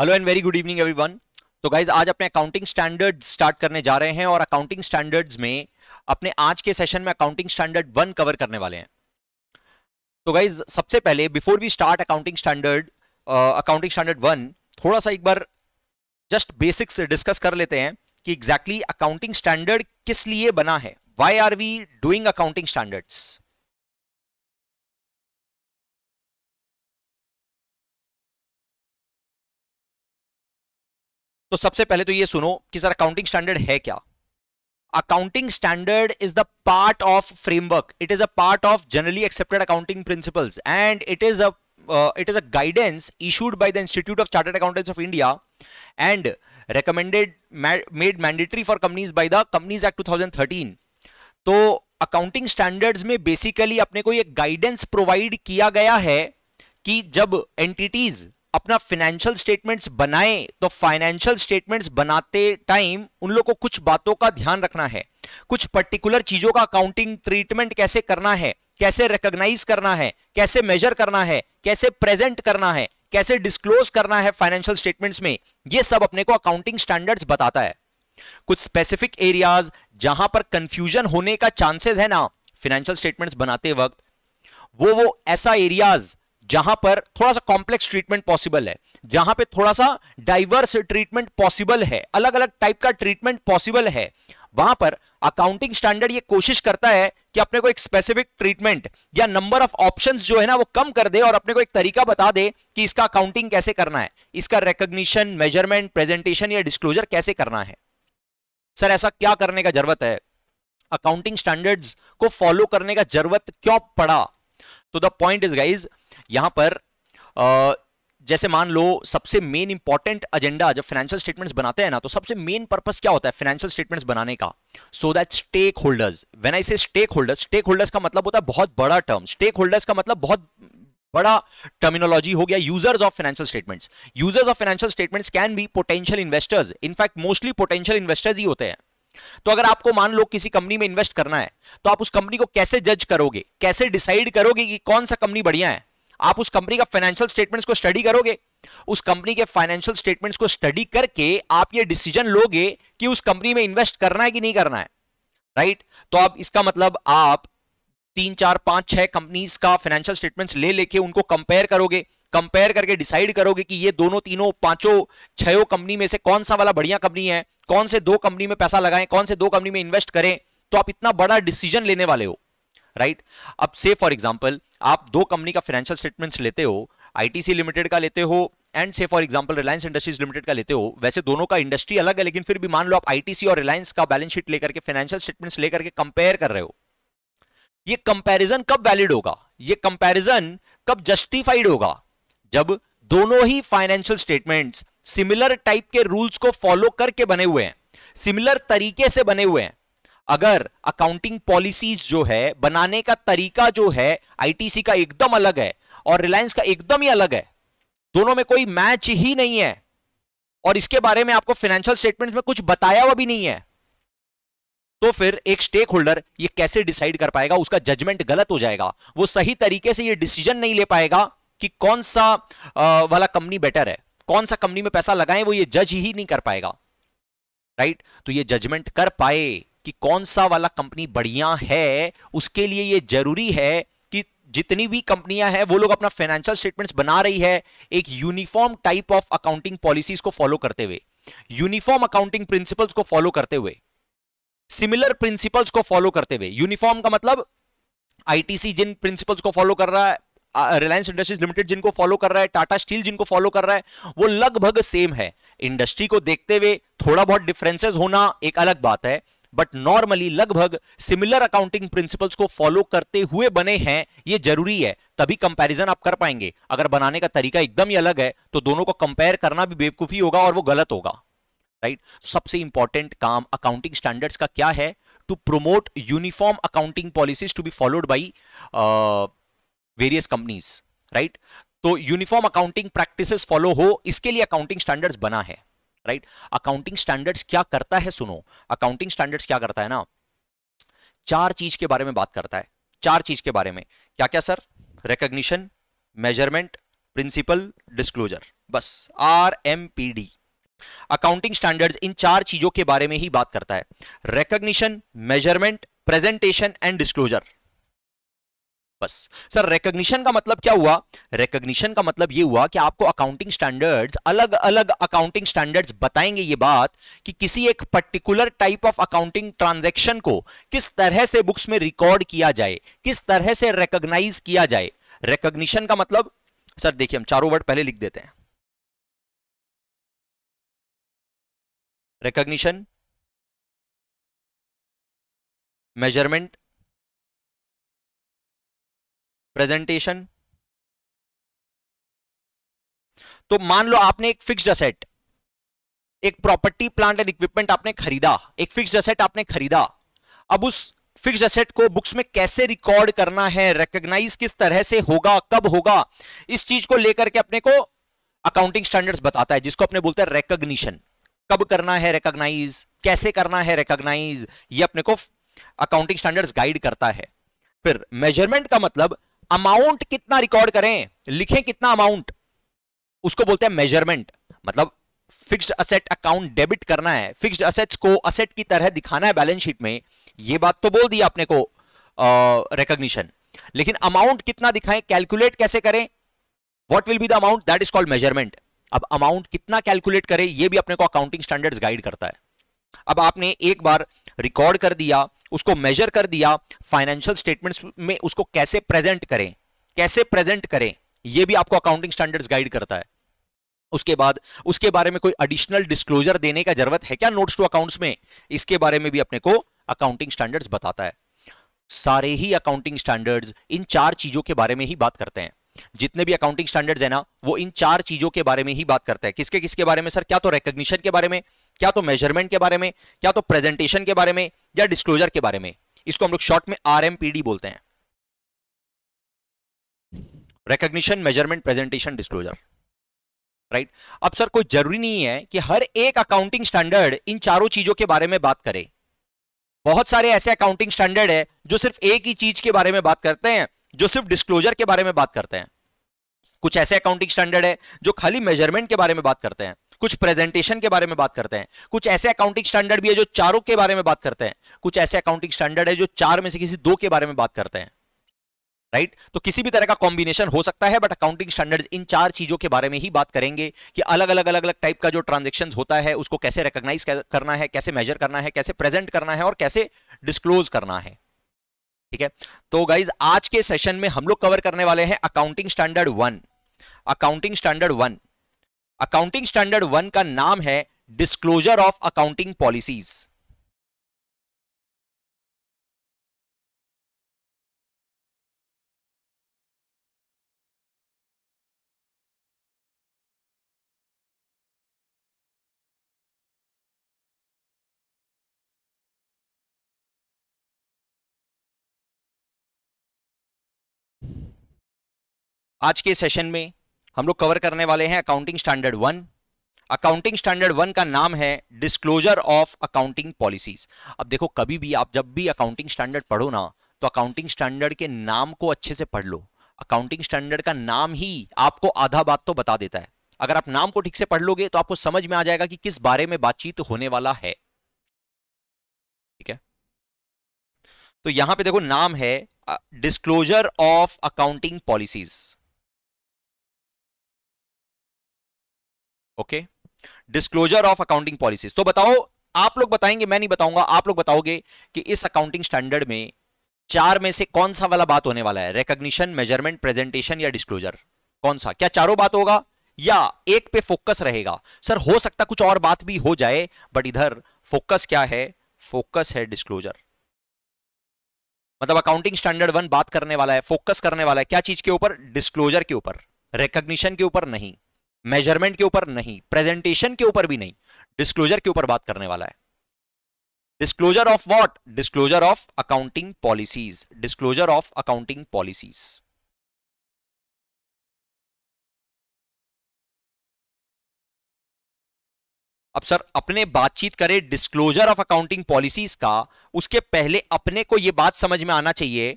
Hello and very good evening everyone तो guys आज अपने अकाउंटिंग स्टैंडर्ड स्टार्ट करने जा रहे हैं और अकाउंटिंग स्टैंडर्ड्स में अपने आज के सेशन में अकाउंटिंग स्टैंडर्ड वन कवर करने वाले हैं तो गाइज सबसे पहले before we start accounting standard accounting standard one थोड़ा सा एक बार जस्ट बेसिक्स डिस्कस कर लेते हैं कि एग्जैक्टली अकाउंटिंग स्टैंडर्ड किस लिए बना है why are we doing accounting standards तो सबसे पहले तो ये सुनो कि सर अकाउंटिंग स्टैंडर्ड है क्या accounting standard is the part of framework it is a part of generally accepted accounting principles and it is a it is a guidance issued by the institute of chartered accountants of India and recommended made mandatory for companies by the companies act 2013 तो accounting standards में basically अपने को ये guidance provide किया गया है कि जब एंटिटीज अपना फाइनेंशियल स्टेटमेंट्स बनाए तो फाइनेंशियल स्टेटमेंट्स बनाते टाइम उन लोगों को कुछ बातों का ध्यान रखना है कुछ पर्टिकुलर चीजों का अकाउंटिंग ट्रीटमेंट कैसे करना है कैसे रिकॉग्नाइज करना है कैसे मेजर करना है कैसे प्रेजेंट करना है कैसे डिस्क्लोज करना है फाइनेंशियल स्टेटमेंट्स में ये सब अपने को अकाउंटिंग स्टैंडर्ड्स बताता है कुछ स्पेसिफिक एरियाज जहां पर कंफ्यूजन होने का चांसेस है ना फाइनेंशियल स्टेटमेंट्स बनाते वक्त वो वो ऐसा एरियाज जहां पर थोड़ा सा कॉम्प्लेक्स ट्रीटमेंट पॉसिबल है जहां पे थोड़ा सा डाइवर्स ट्रीटमेंट पॉसिबल है अलग अलग टाइप का ट्रीटमेंट पॉसिबल है वहां पर अकाउंटिंग स्टैंडर्ड ये कोशिश करता है कि अपने को एक स्पेसिफिक ट्रीटमेंट या नंबर ऑफ ऑप्शंस जो है ना वो कम कर दे और अपने को एक तरीका बता दे कि इसका अकाउंटिंग कैसे करना है इसका रिकोग्निशन मेजरमेंट प्रेजेंटेशन या डिस्क्लोजर कैसे करना है सर ऐसा क्या करने का जरूरत है अकाउंटिंग स्टैंडर्ड्स को फॉलो करने का जरूरत क्यों पड़ा तो द पॉइंट इज गाइज यहां पर आ, जैसे मान लो सबसे मेन इंपॉर्टेंट एजेंडा जब फाइनेंशियल स्टेटमेंट्स बनाते हैं ना तो सबसे मेन पर्पस क्या होता है फाइनेंशियल स्टेटमेंट्स बनाने का so that stakeholders when I say stake holders stake holders का मतलब होता है बहुत बड़ा टर्म स्टेक होल्डर्स का मतलब बहुत बड़ा टर्मिनोलॉजी हो गया users of financial statements users of financial statements can be potential investors in fact mostly potential investors ही होते हैं तो अगर आपको मान लो किसी कंपनी में इन्वेस्ट करना है तो आप उस कंपनी को कैसे जज करोगे कैसे डिसाइड करोगे कि कौन सा कंपनी बढ़िया है आप उस कंपनी का फाइनेंशियल स्टेटमेंट्स को स्टडी करोगे उस कंपनी के फाइनेंशियल स्टेटमेंट्स को स्टडी करके आप ये डिसीजन लोगे कि उस कंपनी में इन्वेस्ट करना है कि नहीं करना है राइट तो आप इसका मतलब आप तीन चार पांच छह कंपनीज का फाइनेंशियल स्टेटमेंट्स ले लेके उनको कंपेयर करोगे कंपेयर करके डिसाइड करोगे कि ये दोनों तीनों पांचों छयों कंपनी में से कौन सा वाला बढ़िया कंपनी है कौन से दो कंपनी में पैसा लगाएं कौन से दो कंपनी में इन्वेस्ट करें तो आप इतना बड़ा डिसीजन लेने वाले हो राइट अब से फॉर एग्जाम्पल आप दो कंपनी का फाइनेंशियल स्टेटमेंट लेते हो आईटीसी लिमिटेड का लेते हो and say for example Reliance Industries Limited का लेते हो वैसे दोनों का इंडस्ट्री अलग है लेकिन फिर भी मान लो आप आईटीसी और रिलायंस का बैलेंस शीट लेकर के फाइनेंशियल स्टेटमेंट लेकर के कंपेयर कर रहे हो ये कंपैरिजन कब वैलिड होगा ये कंपैरिजन कब जस्टिफाइड होगा जब दोनों ही फाइनेंशियल स्टेटमेंट्स सिमिलर टाइप के रूल्स को फॉलो करके बने हुए हैं सिमिलर तरीके से बने हुए हैं अगर अकाउंटिंग पॉलिसीज जो है बनाने का तरीका जो है आईटीसी का एकदम अलग है और रिलायंस का एकदम ही अलग है दोनों में कोई मैच ही नहीं है और इसके बारे में आपको फाइनेंशियल स्टेटमेंट में कुछ बताया हुआ भी नहीं है तो फिर एक स्टेक होल्डर ये कैसे डिसाइड कर पाएगा उसका जजमेंट गलत हो जाएगा वो सही तरीके से ये डिसीजन नहीं ले पाएगा कि कौन सा वाला कंपनी बेटर है कौन सा कंपनी में पैसा लगाएं वो ये जज ही नहीं कर पाएगा राइट तो ये जजमेंट कर पाए कि कौन सा वाला कंपनी बढ़िया है उसके लिए ये जरूरी है कि जितनी भी कंपनियां हैं वो लोग अपना फाइनेंशियल स्टेटमेंट्स बना रही है एक uniform type of accounting policies को फॉलो करते हुए यूनिफॉर्म अकाउंटिंग प्रिंसिपल्स को फॉलो करते हुए सिमिलर प्रिंसिपल्स को फॉलो करते हुए यूनिफॉर्म का मतलब आईटीसी जिन प्रिंसिपल्स को फॉलो कर रहा है रिलायंस इंडस्ट्रीज लिमिटेड जिनको फॉलो कर रहा है टाटा स्टील जिनको फॉलो कर रहा है वो लगभग सेम है इंडस्ट्री को देखते हुए थोड़ा बहुत डिफरेंसेस होना एक अलग बात है बट नॉर्मली लगभग सिमिलर अकाउंटिंग प्रिंसिपल्स को फॉलो करते हुए बने हैं ये जरूरी है तभी कंपैरिजन आप कर पाएंगे अगर बनाने का तरीका एकदम ही अलग है तो दोनों को कंपेयर करना भी बेवकूफी होगा और वो गलत होगा राइट right? सबसे इंपॉर्टेंट काम अकाउंटिंग स्टैंडर्ड्स का क्या है to promote uniform accounting policies to be followed by various companies right तो यूनिफॉर्म अकाउंटिंग प्रैक्टिसेस फॉलो हो इसके लिए अकाउंटिंग स्टैंडर्ड्स बना है राइट अकाउंटिंग स्टैंडर्ड्स क्या करता है सुनो अकाउंटिंग स्टैंडर्ड्स क्या करता है ना चार चीज के बारे में बात करता है चार चीज के बारे में क्या क्या sir recognition measurement principle disclosure बस R M P D accounting standards इन चार चीजों के बारे में ही बात करता है recognition measurement presentation and disclosure बस सर रिकग्निशन का मतलब क्या हुआ रिकग्निशन का मतलब ये हुआ कि आपको अकाउंटिंग स्टैंडर्ड्स अलग अलग अकाउंटिंग स्टैंडर्ड्स बताएंगे ये बात कि किसी एक particular type of accounting transaction को किस तरह से बुक्स में रिकॉर्ड किया जाए किस तरह से रिकग्नाइज किया जाए रिकग्निशन का मतलब सर देखिए हम चारों वर्ड पहले लिख देते हैं रिकग्निशन मेजरमेंट प्रेजेंटेशन तो मान लो आपने एक फिक्स्ड असेट एक प्रॉपर्टी प्लांट एंड इक्विपमेंट आपने खरीदा एक फिक्स्ड असेट आपने खरीदा अब उस फिक्स्ड असेट को बुक्स में कैसे रिकॉर्ड करना है रिकॉग्नाइज किस तरह से होगा कब होगा इस चीज को लेकर के अपने को अकाउंटिंग स्टैंडर्ड्स बताता है जिसको अपने बोलते हैं रिकॉग्निशन कब करना है रिकॉग्नाइज कैसे करना है रिकॉग्नाइज ये अपने को अकाउंटिंग स्टैंडर्ड्स गाइड करता है फिर मेजरमेंट का मतलब अमाउंट कितना रिकॉर्ड करें लिखें कितना अमाउंट उसको बोलते हैं मेजरमेंट मतलब फिक्स्ड असेट अकाउंट डेबिट करना है फिक्स्ड असेट्स को असेट की तरह दिखाना है बैलेंस शीट में यह बात तो बोल दी आपने को रिकॉग्निशन लेकिन अमाउंट कितना दिखाएं कैलकुलेट कैसे करें what will be the amount that is called measurement अब अमाउंट कितना कैलकुलेट करें यह भी अपने को अकाउंटिंग स्टैंडर्ड्स गाइड करता है अब आपने एक बार रिकॉर्ड कर दिया उसको मेजर कर दिया फाइनेंशियल स्टेटमेंट्स में उसको कैसे प्रेजेंट करें कैसे प्रेजेंट करें यह भी आपको अकाउंटिंग स्टैंडर्ड्स गाइड करता है उसके बाद उसके बारे में कोई एडिशनल डिस्क्लोजर देने का जरूरत है क्या नोट्स टू अकाउंट्स में इसके बारे में भी अपने को अकाउंटिंग स्टैंडर्ड्स बताता है सारे ही अकाउंटिंग स्टैंडर्ड्स इन चार चीजों के बारे में ही बात करते हैं जितने भी अकाउंटिंग स्टैंडर्ड्स है ना वो इन चार चीजों के बारे में ही बात करते हैं किसके किसके बारे में सर क्या तो रिकग्निशन के बारे में क्या तो मेजरमेंट के बारे में क्या तो प्रेजेंटेशन के बारे में या डिस्क्लोजर के बारे में इसको हम लोग शॉर्ट में आर बोलते हैं recognition measurement presentation disclosure right अब सर कोई जरूरी नहीं है कि हर एक अकाउंटिंग स्टैंडर्ड इन चारों चीजों के बारे में बात करे बहुत सारे ऐसे अकाउंटिंग स्टैंडर्ड है जो सिर्फ एक ही चीज के बारे में बात करते हैं जो सिर्फ डिस्क्लोजर के बारे में बात करते हैं कुछ ऐसे अकाउंटिंग स्टैंडर्ड है जो खाली मेजरमेंट के बारे में बात करते हैं कुछ प्रेजेंटेशन के बारे में बात करते हैं कुछ ऐसे अकाउंटिंग स्टैंडर्ड भी है जो चारों के बारे में बात करते हैं कुछ ऐसे अकाउंटिंग स्टैंडर्ड है जो चार में से किसी दो के बारे में बात करते हैं राइट right? तो किसी भी तरह का कॉम्बिनेशन हो सकता है बट अकाउंटिंग स्टैंडर्ड्स इन चार चीजों के बारे में ही बात करेंगे कि अलग अलग अलग अलग टाइप का जो ट्रांजेक्शन होता है उसको कैसे रिकॉग्नाइज करना है कैसे मेजर करना है कैसे प्रेजेंट करना है और कैसे डिस्क्लोज करना है ठीक है तो गाइज आज के सेशन में हम लोग कवर करने वाले हैं accounting standard one accounting standard one accounting standard one का नाम है डिस्क्लोजर ऑफ अकाउंटिंग पॉलिसीज आज के सेशन में हम लोग कवर करने वाले हैं accounting standard one accounting standard one का नाम है डिस्क्लोजर ऑफ अकाउंटिंग पॉलिसीज अब देखो कभी भी आप जब भी अकाउंटिंग स्टैंडर्ड पढ़ो ना तो अकाउंटिंग स्टैंडर्ड के नाम को अच्छे से पढ़ लो अकाउंटिंग स्टैंडर्ड का नाम ही आपको आधा बात तो बता देता है अगर आप नाम को ठीक से पढ़ लोगे तो आपको समझ में आ जाएगा कि किस बारे में बातचीत होने वाला है ठीक है तो यहां पे देखो नाम है disclosure of accounting policies okay disclosure of accounting policies तो बताओ आप लोग बताएंगे मैं नहीं बताऊंगा आप लोग बताओगे कि इस अकाउंटिंग स्टैंडर्ड में चार में से कौन सा वाला बात होने वाला है रिकग्निशन मेजरमेंट प्रेजेंटेशन या डिस्क्लोजर कौन सा क्या चारों बात होगा या एक पे फोकस रहेगा सर हो सकता कुछ और बात भी हो जाए बट इधर फोकस क्या है फोकस है डिस्क्लोजर मतलब अकाउंटिंग स्टैंडर्ड वन बात करने वाला है फोकस करने वाला है क्या चीज के ऊपर डिस्क्लोजर के ऊपर रिकग्निशन के ऊपर नहीं मेजरमेंट के ऊपर नहीं प्रेजेंटेशन के ऊपर भी नहीं डिस्क्लोजर के ऊपर बात करने वाला है disclosure of what disclosure of accounting policies disclosure of accounting policies अब सर अपने बातचीत करें डिस्क्लोजर ऑफ अकाउंटिंग पॉलिसीज का उसके पहले अपने को यह बात समझ में आना चाहिए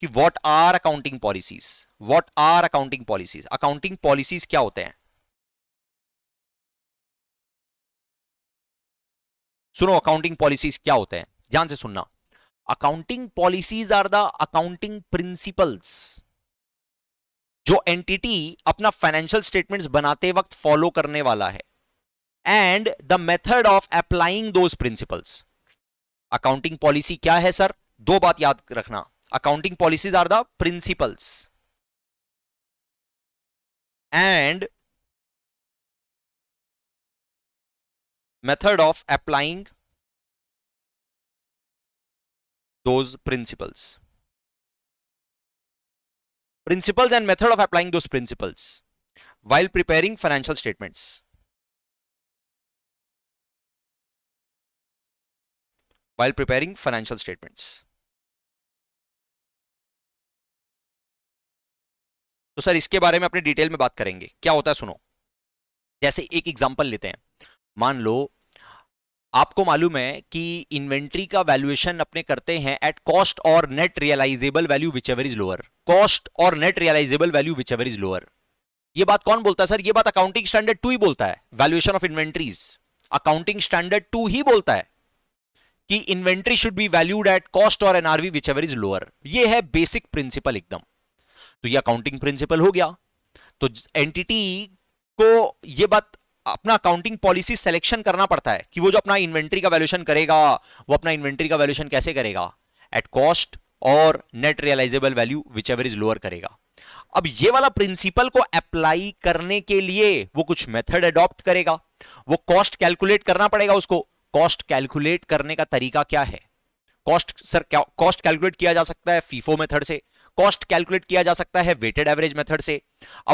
कि what are accounting policies what are accounting policies accounting policies क्या होते हैं सुनो अकाउंटिंग पॉलिसीज क्या होते हैं ध्यान से सुनना accounting policies are the accounting principles जो एंटिटी अपना फाइनेंशियल स्टेटमेंट्स बनाते वक्त फॉलो करने वाला है and the method of applying those principles accounting policy क्या है सर दो बात याद रखना accounting policies are the principles and method of applying those principles principles and method of applying those principles while preparing financial statements while preparing financial statements तो sir इसके बारे में अपने डिटेल में बात करेंगे क्या होता है सुनो जैसे एक एग्जांपल लेते हैं मान लो आपको मालूम है कि इन्वेंट्री का वैल्यूएशन अपने करते हैं एट कॉस्ट और net realisable value whichever is lower cost और net realisable value whichever is lower ये बात कौन बोलता है सर ये बात अकाउंटिंग स्टैंडर्ड टू ही बोलता है valuation of inventories accounting standard two ही बोलता है कि inventory should be valued at cost और NRV whichever is lower ये है बेसिक प्रिंसिपल एकदम तो ये अकाउंटिंग प्रिंसिपल हो गया तो एंटिटी को ये बात अपना अकाउंटिंग पॉलिसी सिलेक्शन करना पड़ता है कि वो जो अपना इन्वेंट्री का वैल्यूशन करेगा वो अपना इन्वेंट्री का वैल्यूशन कैसे करेगा एट कॉस्ट और net realisable value whichever is lower करेगा अब ये वाला प्रिंसिपल को अप्लाई करने के लिए वो कुछ मेथड अडॉप्ट करेगा वो कॉस्ट कैलकुलेट करना पड़ेगा उसको कॉस्ट कैलकुलेट करने का तरीका क्या है कॉस्ट सर कॉस्ट कैलकुलेट किया जा सकता है फीफो मेथड से कॉस्ट कैलकुलेट किया जा सकता है वेटेड एवरेज मेथड से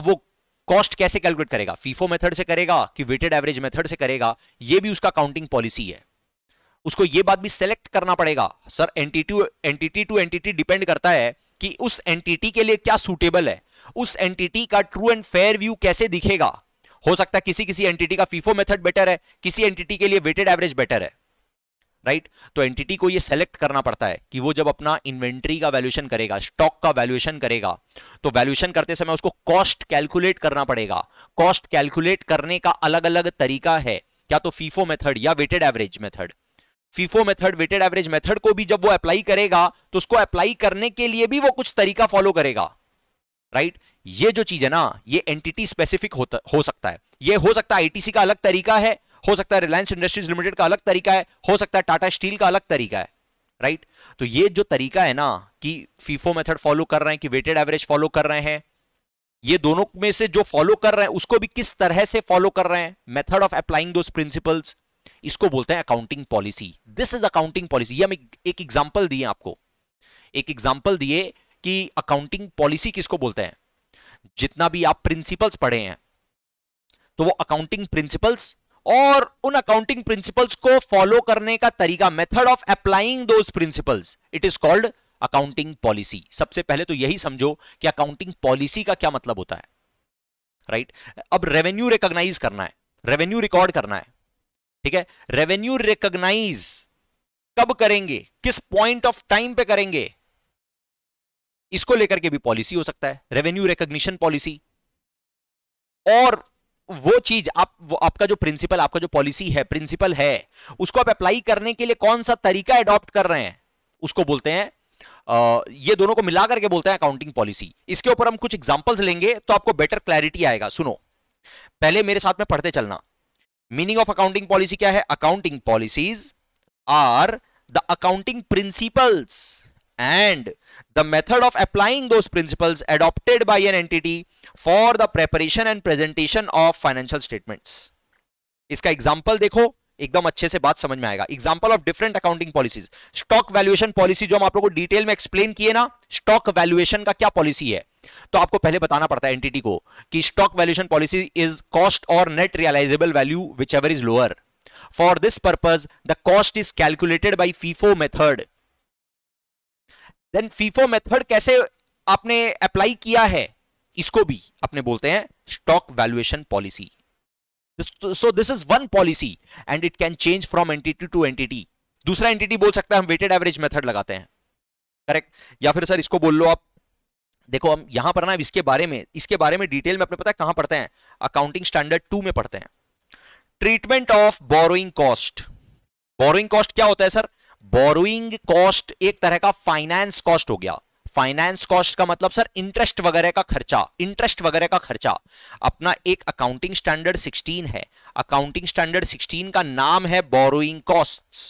अब वो कॉस्ट कैसे कैलकुलेट करेगा फीफो मेथड से करेगा कि वेटेड एवरेज मेथड से करेगा यह भी उसका काउंटिंग पॉलिसी है उसको यह बात भी सेलेक्ट करना पड़ेगा sir entity entity to entity depend करता है कि उस एंटिटी के लिए क्या सूटेबल है उस एंटिटी का ट्रू एंड फेयर व्यू कैसे दिखेगा हो सकता है किसी किसी एंटिटी का फीफो मेथड बेटर है किसी एंटिटी के लिए वेटेड एवरेज बेटर है राइट तो एंटिटी को ये सेलेक्ट करना पड़ता है कि वो जब अपना इन्वेंट्री का वैल्यूएशन करेगा स्टॉक का वैल्यूएशन करेगा तो वैल्यूएशन करते समय उसको कॉस्ट कैलकुलेट करना पड़ेगा कॉस्ट कैलकुलेट करने का अलग अलग तरीका है क्या तो फीफो मेथड या weighted average method FIFO method weighted average method को भी जब वो अप्लाई करेगा तो उसको अप्लाई करने के लिए भी वो कुछ तरीका फॉलो करेगा राइट right? ये जो चीज है ना ये एंटिटी स्पेसिफिक हो सकता है ये हो सकता है आईटीसी का अलग तरीका है हो सकता है रिलायंस इंडस्ट्रीज लिमिटेड का अलग तरीका है हो सकता है टाटा स्टील का अलग तरीका है राइट तो ये जो तरीका है ना कि फीफो मेथड फॉलो कर रहे हैं कि वेटेड एवरेज फॉलो कर रहे हैं ये दोनों में से जो फॉलो कर रहे हैं उसको भी किस तरह से फॉलो कर रहे हैं method of applying those principles इसको बोलते हैं accounting policy this is accounting policy हम एक एग्जाम्पल दिए आपको एक एग्जाम्पल दिए कि अकाउंटिंग पॉलिसी किसको बोलते हैं जितना भी आप प्रिंसिपल्स पढ़े हैं तो वो अकाउंटिंग प्रिंसिपल्स और उन अकाउंटिंग प्रिंसिपल्स को फॉलो करने का तरीका method of applying those principles it is called accounting policy सबसे पहले तो यही समझो कि अकाउंटिंग पॉलिसी का क्या मतलब होता है राइट right? अब रेवेन्यू रिकॉग्नाइज करना है रेवेन्यू रिकॉर्ड करना है ठीक है रेवेन्यू रिकॉग्नाइज कब करेंगे किस पॉइंट ऑफ टाइम पे करेंगे इसको लेकर के भी पॉलिसी हो सकता है रेवेन्यू रिकॉग्निशन पॉलिसी और वो चीज आप वो आपका जो प्रिंसिपल आपका जो पॉलिसी है प्रिंसिपल है उसको आप अप्लाई करने के लिए कौन सा तरीका एडॉप्ट कर रहे हैं उसको बोलते हैं ये दोनों को मिला करके बोलते हैं अकाउंटिंग पॉलिसी इसके ऊपर हम कुछ एग्जाम्पल्स लेंगे तो आपको बेटर क्लैरिटी आएगा सुनो पहले मेरे साथ में पढ़ते चलना मीनिंग ऑफ अकाउंटिंग पॉलिसी क्या है accounting policies are the accounting principles and the method of applying those principles adopted by an entity for the preparation and presentation of financial statements इसका एग्जाम्पल देखो एकदम अच्छे से बात समझ में आएगा example of different accounting policies stock valuation policy जो हम आप लोग को डिटेल में एक्सप्लेन किए ना स्टॉक वैल्यूएशन का क्या पॉलिसी है तो आपको पहले बताना पड़ता है एंटिटी को कि stock valuation policy is cost और net realisable value whichever is lower for this purpose the cost is calculated by FIFO method then FIFO method कैसे आपने अप्लाई किया है इसको भी अपने बोलते हैं stock valuation policy so this is one policy and it can change from entity to entity दूसरा एंटिटी बोल सकते हैं हम वेटेड एवरेज मेथड लगाते हैं करेक्ट या फिर सर इसको बोल लो आप देखो हम यहां पर ना इसके बारे में इसके बारे में डिटेल में अपने पता है कहां पढ़ते हैं अकाउंटिंग स्टैंडर्ड टू में पढ़ते हैं treatment of borrowing cost borrowing cost क्या होता है सर बोरोइंग कॉस्ट एक तरह का फाइनेंस कॉस्ट हो गया फाइनेंस कॉस्ट का मतलब सर इंटरेस्ट वगैरह का खर्चा इंटरेस्ट वगैरह का खर्चा अपना एक अकाउंटिंग स्टैंडर्ड 16 है अकाउंटिंग स्टैंडर्ड 16 का नाम है बोरोइंग कॉस्ट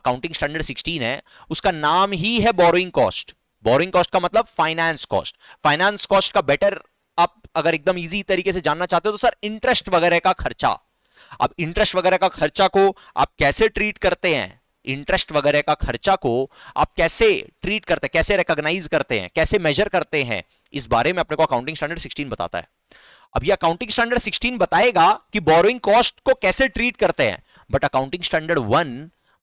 अकाउंटिंग स्टैंडर्ड 16 है उसका नाम ही है बोरोइंग कॉस्ट बोरोइंग कॉस्ट का मतलब फाइनेंस कॉस्ट फाइनेंस कॉस्ट का बेटर आप अगर एकदम इजी तरीके से जानना चाहते हो तो सर इंटरेस्ट वगैरह का खर्चा अब इंटरेस्ट वगैरह का खर्चा को आप कैसे ट्रीट करते हैं इंटरेस्ट वगैरह का खर्चा को आप कैसे ट्रीट करते हैं कैसे रिकॉग्नाइज करते हैं कैसे मेजर करते हैं इस बारे में अपने को अकाउंटिंग स्टैंडर्ड 16 बताता है अब ये अकाउंटिंग स्टैंडर्ड 16 बताएगा कि बोरोइंग कॉस्ट को कैसे ट्रीट करते हैं बट अकाउंटिंग स्टैंडर्ड वन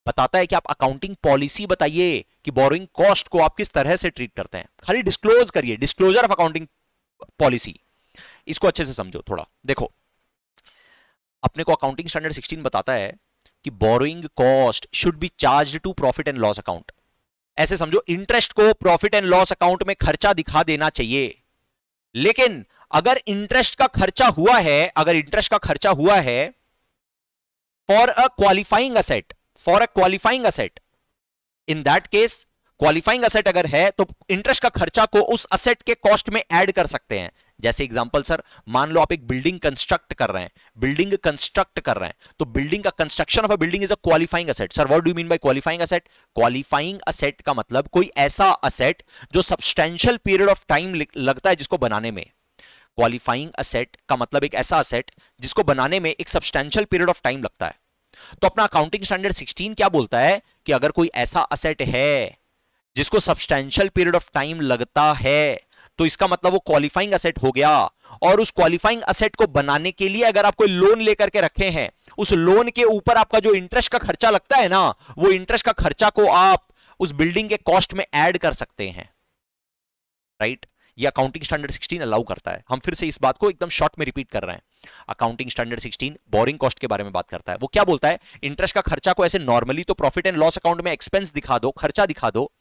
बताता है कि आप अकाउंटिंग पॉलिसी बताइए कि बोरोइंग कॉस्ट को आप किस तरह से ट्रीट करते हैं खाली डिस्क्लोज करिए डिस्क्लोजर ऑफ अकाउंटिंग पॉलिसी इसको अच्छे से समझो थोड़ा देखो अपने को अकाउंटिंग स्टैंडर्ड 16 बताता है कि borrowing cost should be charge to profit and loss account ऐसे समझो इंटरेस्ट को प्रॉफिट एंड लॉस अकाउंट में खर्चा दिखा देना चाहिए लेकिन अगर इंटरेस्ट का खर्चा हुआ है अगर इंटरेस्ट का खर्चा हुआ है for a qualifying asset for a qualifying asset in that case qualifying asset अगर है तो इंटरेस्ट का खर्चा को उस असेट के कॉस्ट में ऐड कर सकते हैं जैसे एग्जांपल सर मान लो आप एक बिल्डिंग कंस्ट्रक्ट कर रहे हैं बिल्डिंग कंस्ट्रक्ट कर रहे हैं तो बिल्डिंग का construction of a building is a qualifying asset sir what do mean by qualifying asset qualifying asset का मतलब कोई ऐसा असेट जो सब्सटेंशियल पीरियड ऑफ टाइम लगता है जिसको बनाने में क्वालिफाइंग असेट का मतलब एक ऐसा असेट जिसको बनाने में एक सब्सटेंशियल पीरियड ऑफ टाइम लगता है तो अपना अकाउंटिंग स्टैंडर्ड 16 क्या बोलता है कि अगर कोई ऐसा असेट है जिसको सब्सटैंशियल पीरियड ऑफ टाइम लगता है तो इसका मतलब वो क्वालिफाइंग असेट हो गया और उस क्वालिफाइंग असेट को बनाने के लिए अगर आप कोई लोन लेकर के रखे हैं उस लोन के ऊपर आपका जो इंटरेस्ट का खर्चा लगता है ना वो इंटरेस्ट का खर्चा को आप उस बिल्डिंग के कॉस्ट में ऐड कर सकते हैं राइट ये अकाउंटिंग स्टैंडर्ड 16 अलाउ करता है हम फिर से इस बात को एकदम शॉर्ट में रिपीट कर रहे हैं अकाउंटिंग स्टैंडर्ड 16 बोरिंग कॉस्ट के बारे में बात करता है वो क्या बोलता है इंटरेस्ट का खर्चा को ऐसे नॉर्मली तो प्रॉफिट एंड लॉस अकाउंट में एक्सपेंस दिखा दो खर्चा दिखा दो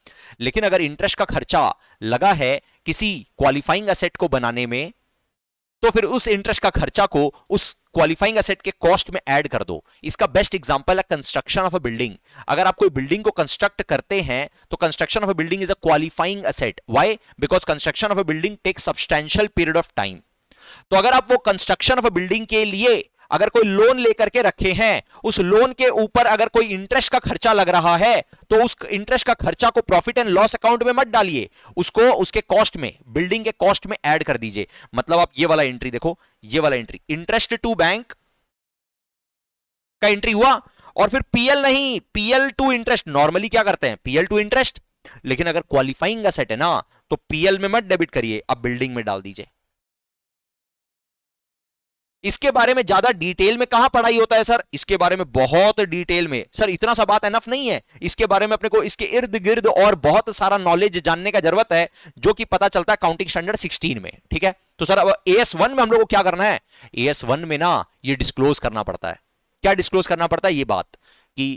लेकिन अगर इंटरेस्ट का खर्चा लगा है किसी क्वालिफाइंग असेट को बनाने में तो फिर उस इंटरेस्ट का खर्चा को उस क्वालिफाइंग असेट के कॉस्ट में ऐड कर दो इसका बेस्ट एग्जांपल है कंस्ट्रक्शन ऑफ अ बिल्डिंग अगर आप कोई बिल्डिंग को कंस्ट्रक्ट करते हैं तो construction of a building is a qualifying asset why because construction of a building take substantial period of time तो अगर आप वो कंस्ट्रक्शन ऑफ बिल्डिंग के लिए अगर कोई लोन लेकर के रखे हैं उस लोन के ऊपर अगर कोई इंटरेस्ट का खर्चा लग रहा है तो उस इंटरेस्ट का खर्चा को प्रॉफिट एंड लॉस अकाउंट में मत डालिए उसको उसके कॉस्ट में बिल्डिंग के कॉस्ट में ऐड कर दीजिए मतलब आप ये वाला एंट्री देखो ये वाला एंट्री इंटरेस्ट टू बैंक का एंट्री हुआ और फिर पीएल नहीं पीएल टू इंटरेस्ट नॉर्मली क्या करते हैं पीएल टू इंटरेस्ट लेकिन अगर क्वालिफाइंग का सेट है ना तो पीएल में मत डेबिट करिए आप बिल्डिंग में डाल दीजिए इसके बारे में ज्यादा डिटेल में कहा पढ़ाई होता है सर इसके बारे में बहुत डिटेल में सर इतना सा बात एनफ नहीं है इसके बारे में अपने को इसके इर्द गिर्द और बहुत सारा नॉलेज जानने का जरूरत है जो कि पता चलता है काउंटिंग स्टैंडर्ड सिक्सटीन में ठीक है तो सर अब ए में हम लोग को क्या करना है ए में ना ये डिस्क्लोज करना पड़ता है क्या डिस्क्लोज करना पड़ता है ये बात कि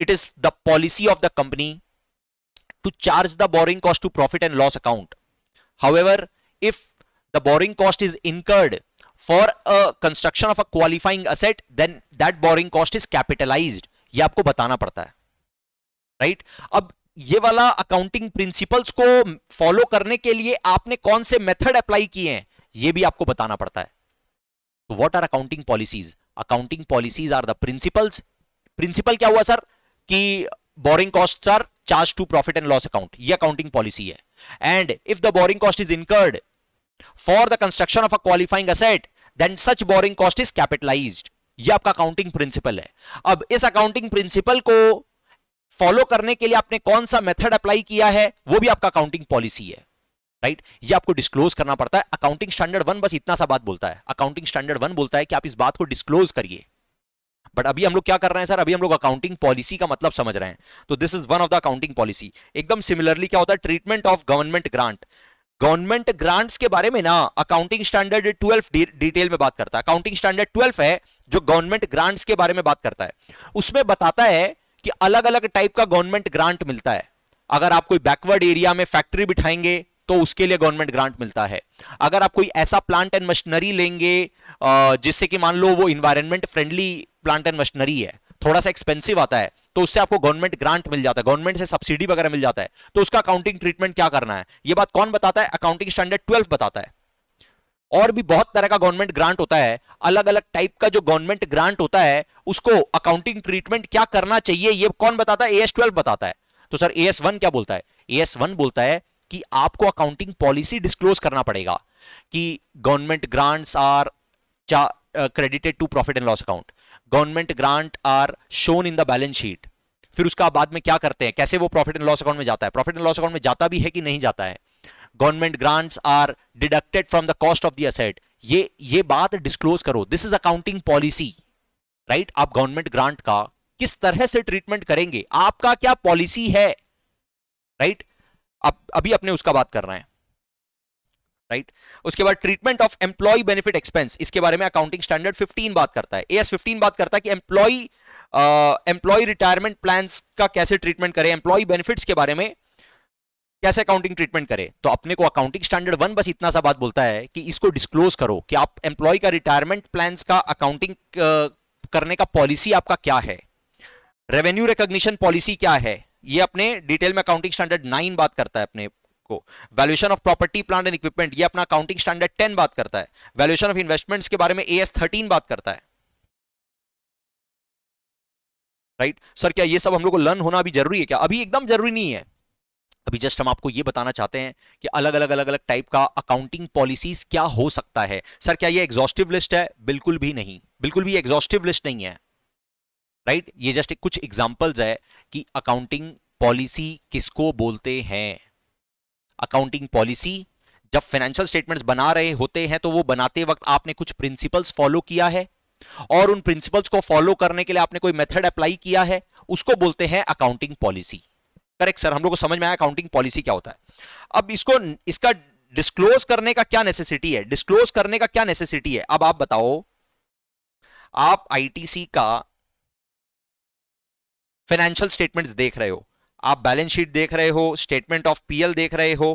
it is the policy of the company to charge the borrowing cost to profit and loss account how if the borrowing cost is incurred for a construction of a qualifying asset then that borrowing cost is capitalise ये आपको बताना पड़ता है right right? अब ये वाला accounting principles को follow करने के लिए आपने कौन से मेथड अप्लाई किए हैं ये भी आपको बताना पड़ता है what are accounting policies accounting policies are the principles principle क्या हुआ सर कि borrowing cost are charge to profit and loss account ये अकाउंटिंग पॉलिसी है and if the borrowing cost is incurred for the construction of a qualifying asset then such borrowing cost is capitalise ये आपका accounting principle है अब इस accounting principle को follow करने के लिए आपने कौन सा मेथड अप्लाई किया है वो भी आपका अकाउंटिंग पॉलिसी है राइट right? ये आपको डिस्क्लोज करना पड़ता है अकाउंटिंग स्टैंडर्ड वन बस इतना सा बात बोलता है अकाउंटिंग स्टैंडर्ड वन बोलता है कि आप इस बात को डिस्क्लोज करिए बट अभी हम लोग क्या कर रहे हैं सर अभी हम लोग अकाउंटिंग पॉलिसी का मतलब समझ रहे हैं तो this is one of the accounting policy एकदम सिमिलरली क्या होता है treatment of government grant government grants के बारे में ना अकाउंटिंग स्टैंडर्ड 12 डिटेल में बात करता है अकाउंटिंग स्टैंडर्ड 12 है जो गवर्नमेंट ग्रांट्स के बारे में बात करता है उसमें बताता है कि अलग अलग टाइप का गवर्नमेंट ग्रांट मिलता है अगर आप कोई बैकवर्ड एरिया में फैक्ट्री बिठाएंगे तो उसके लिए गवर्नमेंट ग्रांट मिलता है अगर आप कोई ऐसा प्लांट एंड मशीनरी लेंगे जिससे कि मान लो वो environment friendly plant and machinery है थोड़ा सा एक्सपेंसिव आता है तो उससे आपको गवर्नमेंट ग्रांट मिल जाता है गवर्नमेंट से सब्सिडी वगैरह मिल जाता है तो उसका अकाउंटिंग ट्रीटमेंट क्या करना है यह बात कौन बताता है अकाउंटिंग स्टैंडर्ड ट्वेल्व बताता है और भी बहुत तरह का गवर्नमेंट ग्रांट होता है अलग अलग टाइप का जो गवर्नमेंट ग्रांट होता है उसको अकाउंटिंग ट्रीटमेंट क्या करना चाहिए ये कौन बताता है एस ट्वेल्व बताता है तो सर एस वन क्या बोलता है एस वन बोलता है कि आपको अकाउंटिंग पॉलिसी डिस्क्लोज करना पड़ेगा कि government grants are credited to profit and loss account government grant are shown in the balance sheet फिर उसका बाद में क्या करते हैं कैसे वो प्रॉफिट एंड लॉस अकाउंट में जाता है प्रॉफिट एंड लॉस अकाउंट में जाता भी है कि नहीं जाता है government grants are deducted from the cost of the asset ये ये बात डिस्क्लोज करो this is accounting policy right आप गवर्नमेंट ग्रांट का किस तरह से ट्रीटमेंट करेंगे आपका क्या पॉलिसी है राइट right? अब अभी अपने उसका बात कर रहे हैं राइट उसके बाद treatment of employee benefit expense इसके बारे में अकाउंटिंग स्टैंडर्ड 15 बात करता है एएस 15 बात करता है कि एम्प्लॉय एम्प्लॉय रिटायरमेंट प्लान का कैसे ट्रीटमेंट करें एम्प्लॉय बेनिफिट्स के बारे में कैसे अकाउंटिंग ट्रीटमेंट करे तो अपने को अकाउंटिंग स्टैंडर्ड वन बस इतना सा बात बोलता है कि इसको डिस्क्लोज करो कि आप एम्प्लॉय का रिटायरमेंट प्लान का अकाउंटिंग करने का पॉलिसी आपका क्या है रेवेन्यू रिकग्निशन पॉलिसी क्या है ये अपने डिटेल में अकाउंटिंग स्टैंडर्ड नाइन बात करता है अपने को valuation of property plant and equipment ये अपना अकाउंटिंग स्टैंडर्ड टेन बात करता है वैल्यूशन ऑफ इन्वेस्टमेंट्स के बारे में ए एस थर्टीन बात करता है राइट right? सर क्या ये सब हम लोग को लर्न होना अभी जरूरी है क्या अभी एकदम जरूरी नहीं है अभी जस्ट हम आपको ये बताना चाहते हैं कि अलग अलग अलग अलग टाइप का अकाउंटिंग पॉलिसीज क्या हो सकता है सर क्या ये एग्जॉस्टिव लिस्ट है बिल्कुल भी नहीं बिल्कुल भी एग्जॉस्टिव लिस्ट नहीं है राइट right? ये जस्ट कुछ एग्जाम्पल्स है कि अकाउंटिंग पॉलिसी किसको बोलते हैं अकाउंटिंग पॉलिसी जब फाइनेंशियल स्टेटमेंट्स बना रहे होते हैं तो वो बनाते वक्त आपने कुछ प्रिंसिपल्स फॉलो किया है और उन प्रिंसिपल्स को फॉलो करने के लिए आपने कोई मेथड अप्लाई किया है उसको बोलते हैं अकाउंटिंग पॉलिसी करेक्ट सर हम लोग को समझ में आया अकाउंटिंग पॉलिसी क्या होता है अब इसको इसका डिस्क्लोज करने का क्या नेसेसिटी है डिस्क्लोज करने का क्या नेसेसिटी है अब आप बताओ आप आईटीसी का फाइनेंशियल स्टेटमेंट्स देख रहे हो आप बैलेंस शीट देख रहे हो स्टेटमेंट ऑफ पीएल देख रहे हो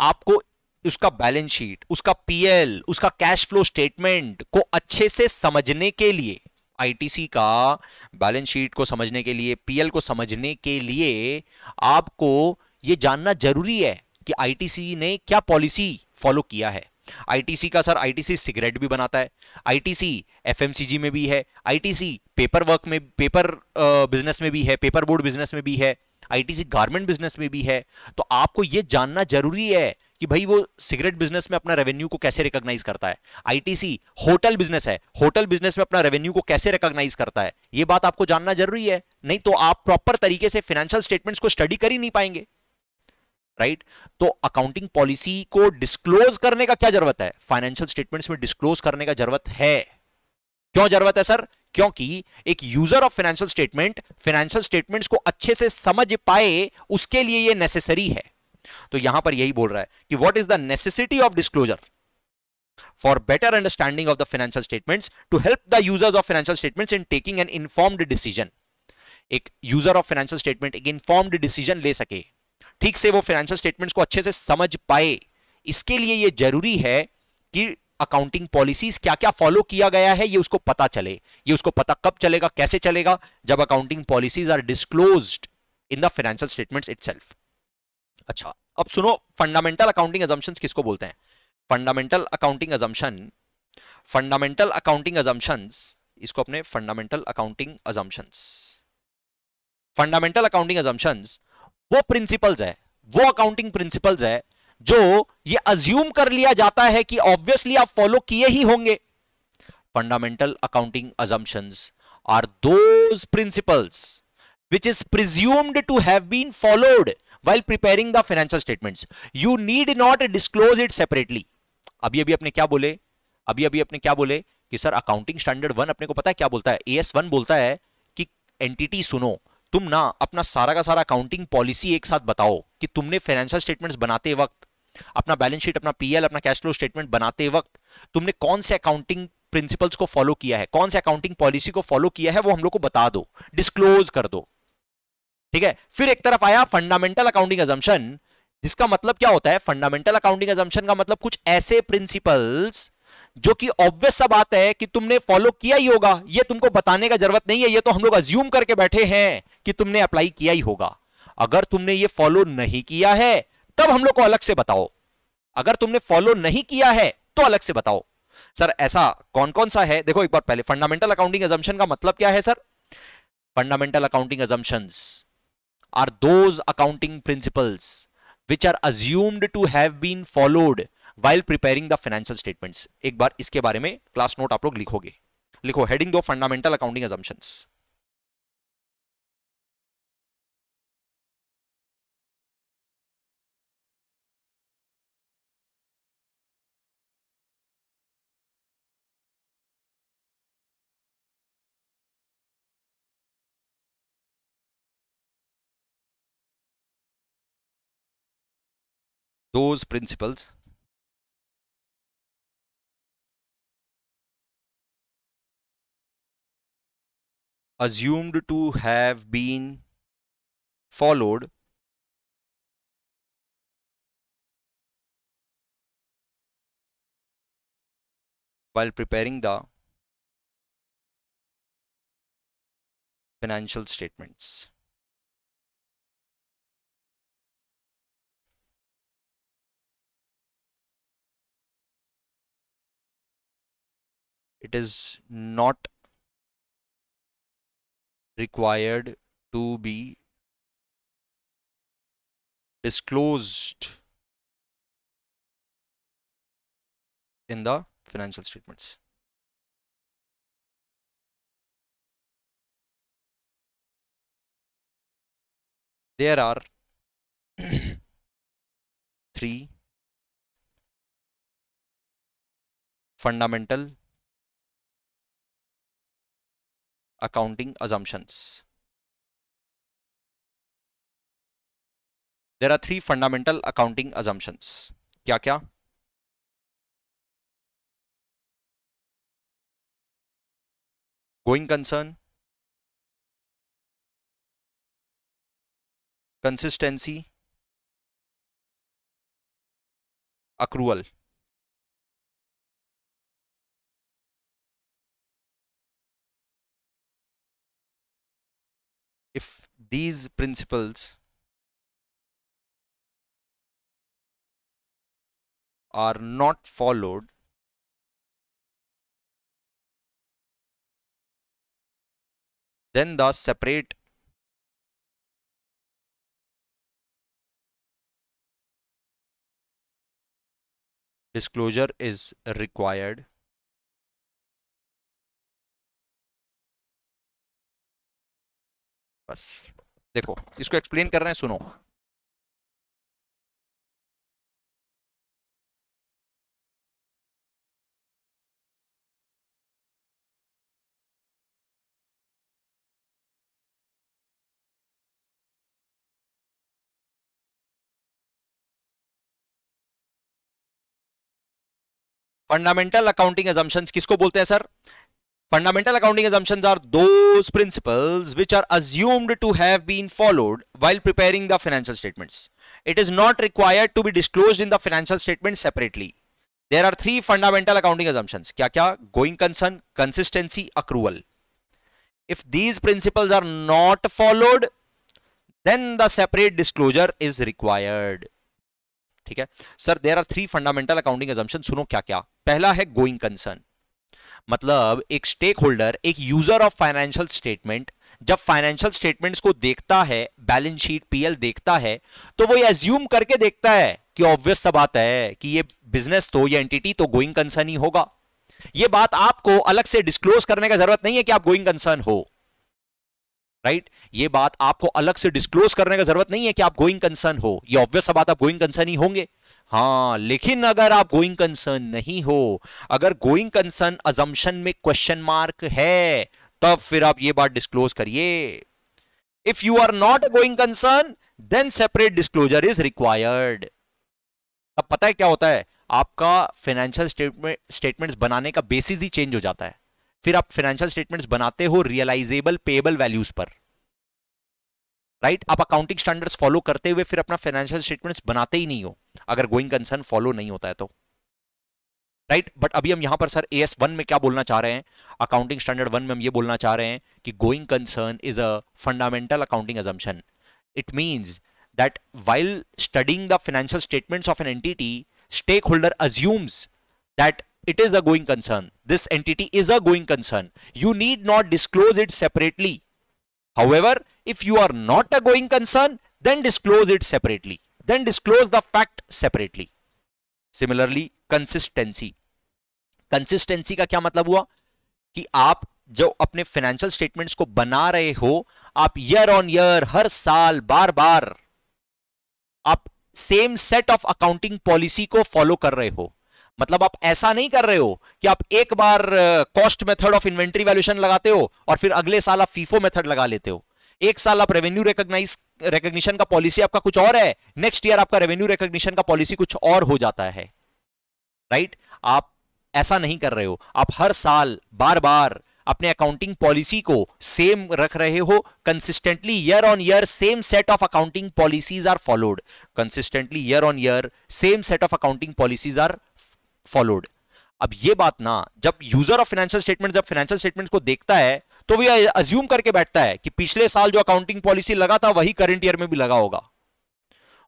आपको उसका बैलेंस शीट उसका पीएल उसका कैश फ्लो स्टेटमेंट को अच्छे से समझने के लिए आईटीसी का बैलेंस शीट को समझने के लिए पीएल को समझने के लिए आपको यह जानना जरूरी है कि आईटीसी ने क्या पॉलिसी फॉलो किया है आईटीसी का सर आईटीसी सिगरेट भी बनाता है आईटीसी एफएमसीजी में भी है आईटीसी पेपर वर्क में पेपर बिजनेस में भी है पेपर बोर्ड बिजनेस में भी है आईटीसी गारमेंट बिजनेस में भी है तो आपको यह जानना जरूरी है कि भाई वो सिगरेट बिजनेस में अपना रेवेन्यू को कैसे रिकॉग्नाइज करता है आईटीसी होटल बिजनेस है होटल बिजनेस में अपना रेवेन्यू को कैसे रिकॉग्नाइज करता है ये बात आपको जानना जरूरी है नहीं तो आप प्रॉपर तरीके से फाइनेंशियल स्टेटमेंट्स को स्टडी कर ही नहीं पाएंगे राइट right? तो अकाउंटिंग पॉलिसी को डिस्क्लोज करने का क्या जरूरत है फाइनेंशियल स्टेटमेंट्स में डिस्क्लोज करने का जरूरत है क्यों जरूरत है सर क्योंकि एक user of financial statement financial statements को अच्छे से समझ पाए उसके लिए ये नेसेसरी है तो यहां पर यही बोल रहा है कि what is the necessity of disclosure for better understanding of the financial statements to help the users of financial statements in taking an informed decision एक यूजर ऑफ फाइनेंशियल स्टेटमेंट एक इन्फॉर्म्ड डिसीजन ले सके ठीक से वो financial statements को अच्छे से समझ पाए इसके लिए ये जरूरी है कि अकाउंटिंग पॉलिसीज क्या क्या फॉलो किया गया है ये उसको पता चले ये उसको पता कब चलेगा कैसे चलेगा जब accounting policies are disclose in the financial statement it अच्छा अब सुनो फंडामेंटल अकाउंटिंग एजम्पन किसको बोलते हैं fundamental accounting assumption fundamental accounting assumption इसको अपने fundamental accounting assumption fundamental accounting assumptions वो प्रिंसिपल्स है वो अकाउंटिंग प्रिंसिपल्स है जो ये अज्यूम कर लिया जाता है कि ऑब्वियसली आप फॉलो किए ही होंगे fundamental accounting assumption are those principles which is presumed to have been followed while preparing the financial statement you need not disclose it separately अभी अभी अपने क्या बोले अभी अभी अपने क्या बोले कि सर अकाउंटिंग स्टैंडर्ड वन अपने को पता है क्या बोलता है एस वन बोलता है कि एंटिटी सुनो तुम ना अपना सारा का सारा अकाउंटिंग पॉलिसी एक साथ बताओ कि तुमने फाइनेंशियल स्टेटमेंट्स बनाते वक्त अपना बैलेंस शीट अपना पीएल अपना कैश फ्लो स्टेटमेंट बनाते वक्त तुमने कौन से अकाउंटिंग प्रिंसिपल्स को फॉलो किया है कौन से अकाउंटिंग पॉलिसी को फॉलो किया है वो हम लोग को बता दो डिस्क्लोज कर दो ठीक है फिर एक तरफ आया फंडामेंटल अकाउंटिंग एजम्पन जिसका मतलब क्या होता है फंडामेंटल अकाउंटिंग एजम्पन का मतलब कुछ ऐसे प्रिंसिपल्स जो कि ऑब्वियस सा बात है कि तुमने फॉलो किया ही होगा ये तुमको बताने का जरूरत नहीं है ये तो हम लोग अज्यूम करके बैठे हैं कि तुमने अप्लाई किया ही होगा अगर तुमने ये फॉलो नहीं किया है तब हम लोग को अलग से बताओ अगर तुमने फॉलो नहीं किया है तो अलग से बताओ सर ऐसा कौन कौन सा है देखो एक बार पहले फंडामेंटल अकाउंटिंग एजम्पन का मतलब क्या है sir fundamental accounting assumptions are those accounting principles which are assumed to have been followed while preparing the financial statements एक बार इसके बारे में क्लास नोट आप लोग लिखोगे लिखो heading two fundamental accounting assumption those principles assumed to have been followed while preparing the financial statements. It is not required to be disclosed in the financial statements. There are three fundamental accounting assumptions. There are three fundamental accounting assumptions. क्या क्या Going concern, consistency, accrual. if these principles are not followed then the separate disclosure is required बस देखो इसको explain कर रहे हैं सुनो fundamental accounting assumptions किसको बोलते हैं sir Fundamental accounting assumptions are those principles which are assumed to have been followed while preparing the financial statements. It is not required to be disclosed in the financial statements separately. There are three fundamental accounting assumptions. Kya kya? Going concern, consistency, accrual. If these principles are not followed, then the separate disclosure is required. ठीक है sir there are three fundamental accounting assumption सुनो क्या क्या पहला है going concern मतलब एक stakeholder एक यूजर ऑफ फाइनेंशियल स्टेटमेंट जब फाइनेंशियल स्टेटमेंट्स को देखता है बैलेंस शीट पीएल देखता है तो वो एज्यूम करके देखता है कि ऑब्वियस सब आता है कि ये बिजनेस तो ये एंटिटी तो गोइंग कंसर्न ही होगा ये बात आपको अलग से डिस्क्लोज करने का जरूरत नहीं है कि आप गोइंग कंसर्न हो राइट right? ये बात आपको अलग से डिस्क्लोज करने का जरूरत नहीं है कि आप गोइंग कंसर्न हो ये ऑब्वियस बात आप गोइंग कंसर्न ही होंगे हाँ लेकिन अगर आप गोइंग कंसर्न नहीं हो अगर गोइंग कंसर्न अजम्पन में क्वेश्चन मार्क है तब फिर आप ये बात डिस्क्लोज करिए if you are not a going concern then separate disclosure is required अब पता है क्या होता है आपका फाइनेंशियल स्टेटमेंट स्टेटमेंट्स बनाने का बेसिस ही चेंज हो जाता है फिर आप फाइनेंशियल स्टेटमेंट्स बनाते हो रियलाइजेबल पेबल वैल्यूज पर राइट आप अकाउंटिंग स्टैंडर्ड्स फॉलो करते हुए फिर अपना फाइनेंशियल स्टेटमेंट्स बनाते ही नहीं हो अगर गोइंग कंसर्न फॉलो नहीं होता है तो राइट right? बट अभी हम यहां पर सर ए एस वन में क्या बोलना चाह रहे हैं अकाउंटिंग स्टैंडर्ड वन में हम ये बोलना चाह रहे हैं कि going concern is a fundamental accounting assumption it means that while studying the financial statements of an entity stakeholder assumes that it is a going concern this entity is a going concern you need not disclose it separately however if you are not a going concern then disclose it separately then disclose the fact separately similarly consistency consistency का क्या मतलब हुआ कि आप जो अपने financial statements को बना रहे हो आप ईयर ऑन ईयर हर साल बार बार आप same set of accounting policy को फॉलो कर रहे हो मतलब आप ऐसा नहीं कर रहे हो कि आप एक बार cost method of inventory valuation लगाते हो और फिर अगले साल आप फीफो मेथड लगा लेते हो एक साल आप रेवेन्यू रिकोगनाइज रिकॉग्निशन का पॉलिसी आपका कुछ और है नेक्स्ट ईयर आपका रेवेन्यू रिकोगशन का पॉलिसी कुछ और हो जाता है राइट right? आप ऐसा नहीं कर रहे हो आप हर साल बार बार अपने अकाउंटिंग पॉलिसी को सेम रख रहे हो consistently year on year same set of accounting policies are followed consistently year on year same set of accounting policies are followed अब ये बात ना जब यूजर ऑफ फाइनेंशियल स्टेटमेंट जब फाइनेंशियल स्टेटमेंट को देखता है तो वो अज्यूम करके बैठता है कि पिछले साल जो अकाउंटिंग पॉलिसी लगा था वही करंट ईयर में भी लगा होगा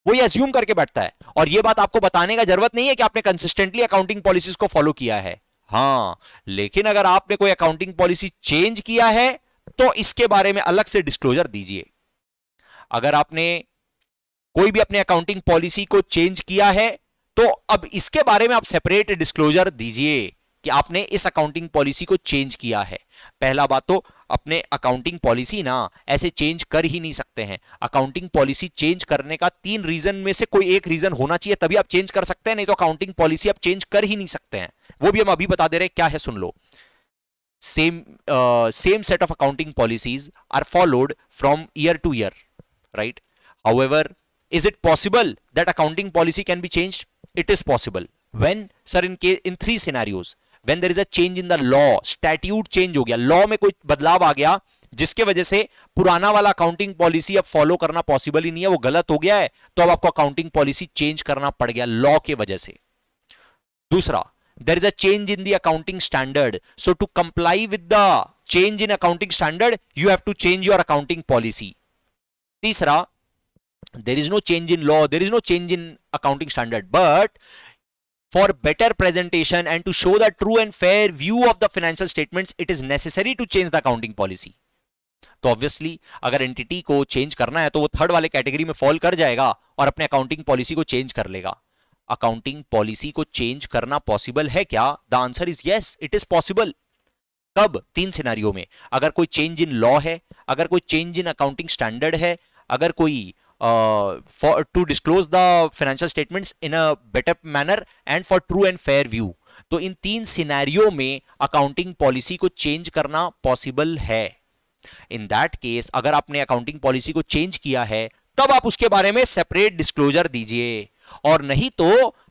वो ये अज्यूम करके बैठता है और ये बात आपको बताने का जरूरत नहीं है कि आपने कंसिस्टेंटली अकाउंटिंग पॉलिसीज को फॉलो किया है हाँ लेकिन अगर आपने कोई अकाउंटिंग पॉलिसी चेंज किया है तो इसके बारे में अलग से डिस्क्लोजर दीजिए अगर आपने कोई भी अपने अकाउंटिंग पॉलिसी को चेंज किया है तो अब इसके बारे में आप सेपरेट डिस्क्लोजर दीजिए कि आपने इस अकाउंटिंग पॉलिसी को चेंज किया है पहला बात तो अपने अकाउंटिंग पॉलिसी ना ऐसे चेंज कर ही नहीं सकते हैं अकाउंटिंग पॉलिसी चेंज करने का तीन रीजन में से कोई एक रीजन होना चाहिए तभी आप चेंज कर सकते हैं नहीं तो अकाउंटिंग पॉलिसी आप चेंज कर ही नहीं सकते हैं वो भी हम अभी बता दे रहे क्या है सुन लो same same set of accounting policies are followed from year to year right however is it possible that accounting policy can be change it is possible when sir in के in three scenarios when there is a change in the law statute change हो गया law में कोई बदलाव आ गया जिसके वजह से पुराना वाला अकाउंटिंग पॉलिसी अब फॉलो करना पॉसिबल ही नहीं है वो गलत हो गया है तो अब आपको अकाउंटिंग पॉलिसी चेंज करना पड़ गया लॉ के वजह से दूसरा there is a change in the accounting standard so to comply with the change in accounting standard you have to change your accounting policy तीसरा there is no change in law there is no change in accounting standard but For better presentation and to show the true and fair view of the financial statements, it is necessary to change the accounting policy. तो obviously अगर entity को change करना है तो वो third वाले category में fall कर जाएगा और अपने अकाउंटिंग पॉलिसी को चेंज कर लेगा अकाउंटिंग पॉलिसी को चेंज करना पॉसिबल है क्या the answer is yes it is possible कब तीन सिनारियों में अगर कोई चेंज इन लॉ है अगर कोई चेंज इन अकाउंटिंग स्टैंडर्ड है अगर कोई uh, for to disclose the financial statements in a better manner and for true and fair view तो इन तीन सिनेरियो में अकाउंटिंग पॉलिसी को चेंज करना पॉसिबल है इन दैट केस अगर आपने अकाउंटिंग पॉलिसी को चेंज किया है तब आप उसके बारे में सेपरेट डिस्क्लोजर दीजिए और नहीं तो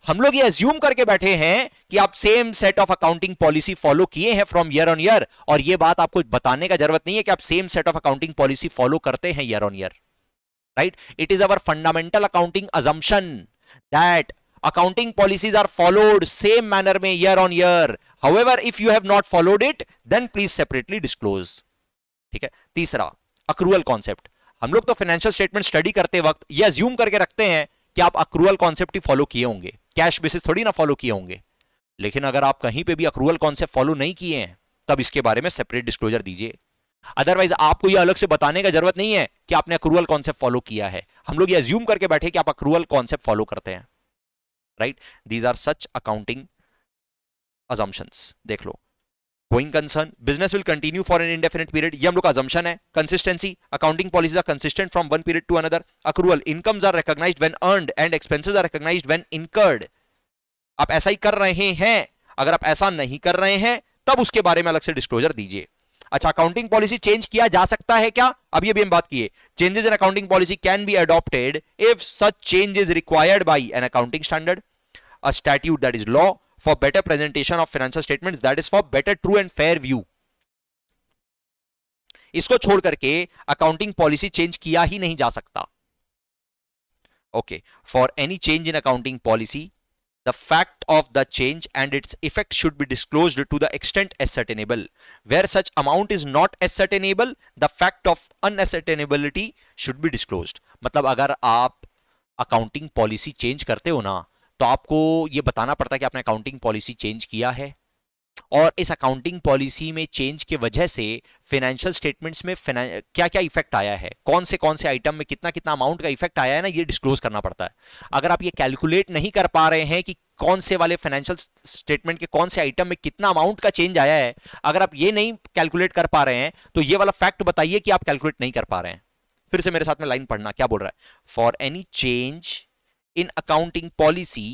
हम लोग ये एज्यूम करके बैठे हैं कि आप same set of accounting policy follow किए हैं फ्रॉम ईयर ऑन ईयर और ये बात आपको बताने का जरूरत नहीं है कि आप same set of accounting policy follow करते हैं year on year right it is our fundamental accounting assumption that accounting policies are followed same manner may year on year however if you have not followed it then please separately disclose ठीक है तीसरा accrual concept हम लोग तो financial statement study करते वक्त ये assume करके रखते हैं कि आप अक्रूअल कॉन्सेप्ट ही फॉलो किए होंगे कैश बेसिस थोड़ी ना फॉलो किए होंगे लेकिन अगर आप कहीं पे भी अक्रूअल कॉन्सेप्ट फॉलो नहीं किए हैं तब इसके बारे में सेपरेट डिस्क्लोजर दीजिए अदरवाइज आपको यह अलग से बताने का जरूरत नहीं है कि आपने अक्रूवल कॉन्सेप्ट फॉलो किया है हम लोग ये ज्यूम करके बैठे कि आप अक्रूवल कॉन्सेप्ट फॉलो करते हैं right these are such accounting assumptions देख लो going concern business will continue for an indefinite period ये हम लोग का अजम्पन है consistency accounting policies are consistent from one period to another accrual incomes are recognized when earned and expenses are recognized when incurred आप ऐसा ही कर रहे हैं अगर आप ऐसा नहीं कर रहे हैं तब उसके बारे में अलग से डिस्क्लोजर दीजिए अच्छा अकाउंटिंग पॉलिसी चेंज किया जा सकता है क्या अभी अभी हम बात किए changes in accounting policy can be adopted if such change is required by an accounting standard a statute that is law for better presentation of financial statement that is for better true and fair view इसको छोड़ करके accounting policy change किया ही नहीं जा सकता okay for any change in accounting policy The fact of the change and its effect should be disclosed to the extent ascertainable. Where such amount is not ascertainable, the fact of unascertainability should be disclosed. मतलब अगर आप accounting policy change करते हो ना तो आपको ये बताना पड़ता है कि आपने अकाउंटिंग पॉलिसी चेंज किया है और इस अकाउंटिंग पॉलिसी में चेंज की वजह से फाइनेंशियल स्टेटमेंट्स में क्या क्या इफेक्ट आया है कौन से कौन से आइटम में कितना कितना अमाउंट का इफेक्ट आया है ना ये डिस्क्लोज करना पड़ता है अगर आप ये कैलकुलेट नहीं कर पा रहे हैं कि कौन से वाले फाइनेंशियल स्टेटमेंट के कौन से आइटम में कितना अमाउंट का चेंज आया है अगर आप ये नहीं कैलकुलेट कर पा रहे हैं तो ये वाला फैक्ट बताइए कि आप कैलकुलेट नहीं कर पा रहे हैं फिर से मेरे साथ में लाइन पढ़ना क्या बोल रहा है for any change in accounting policy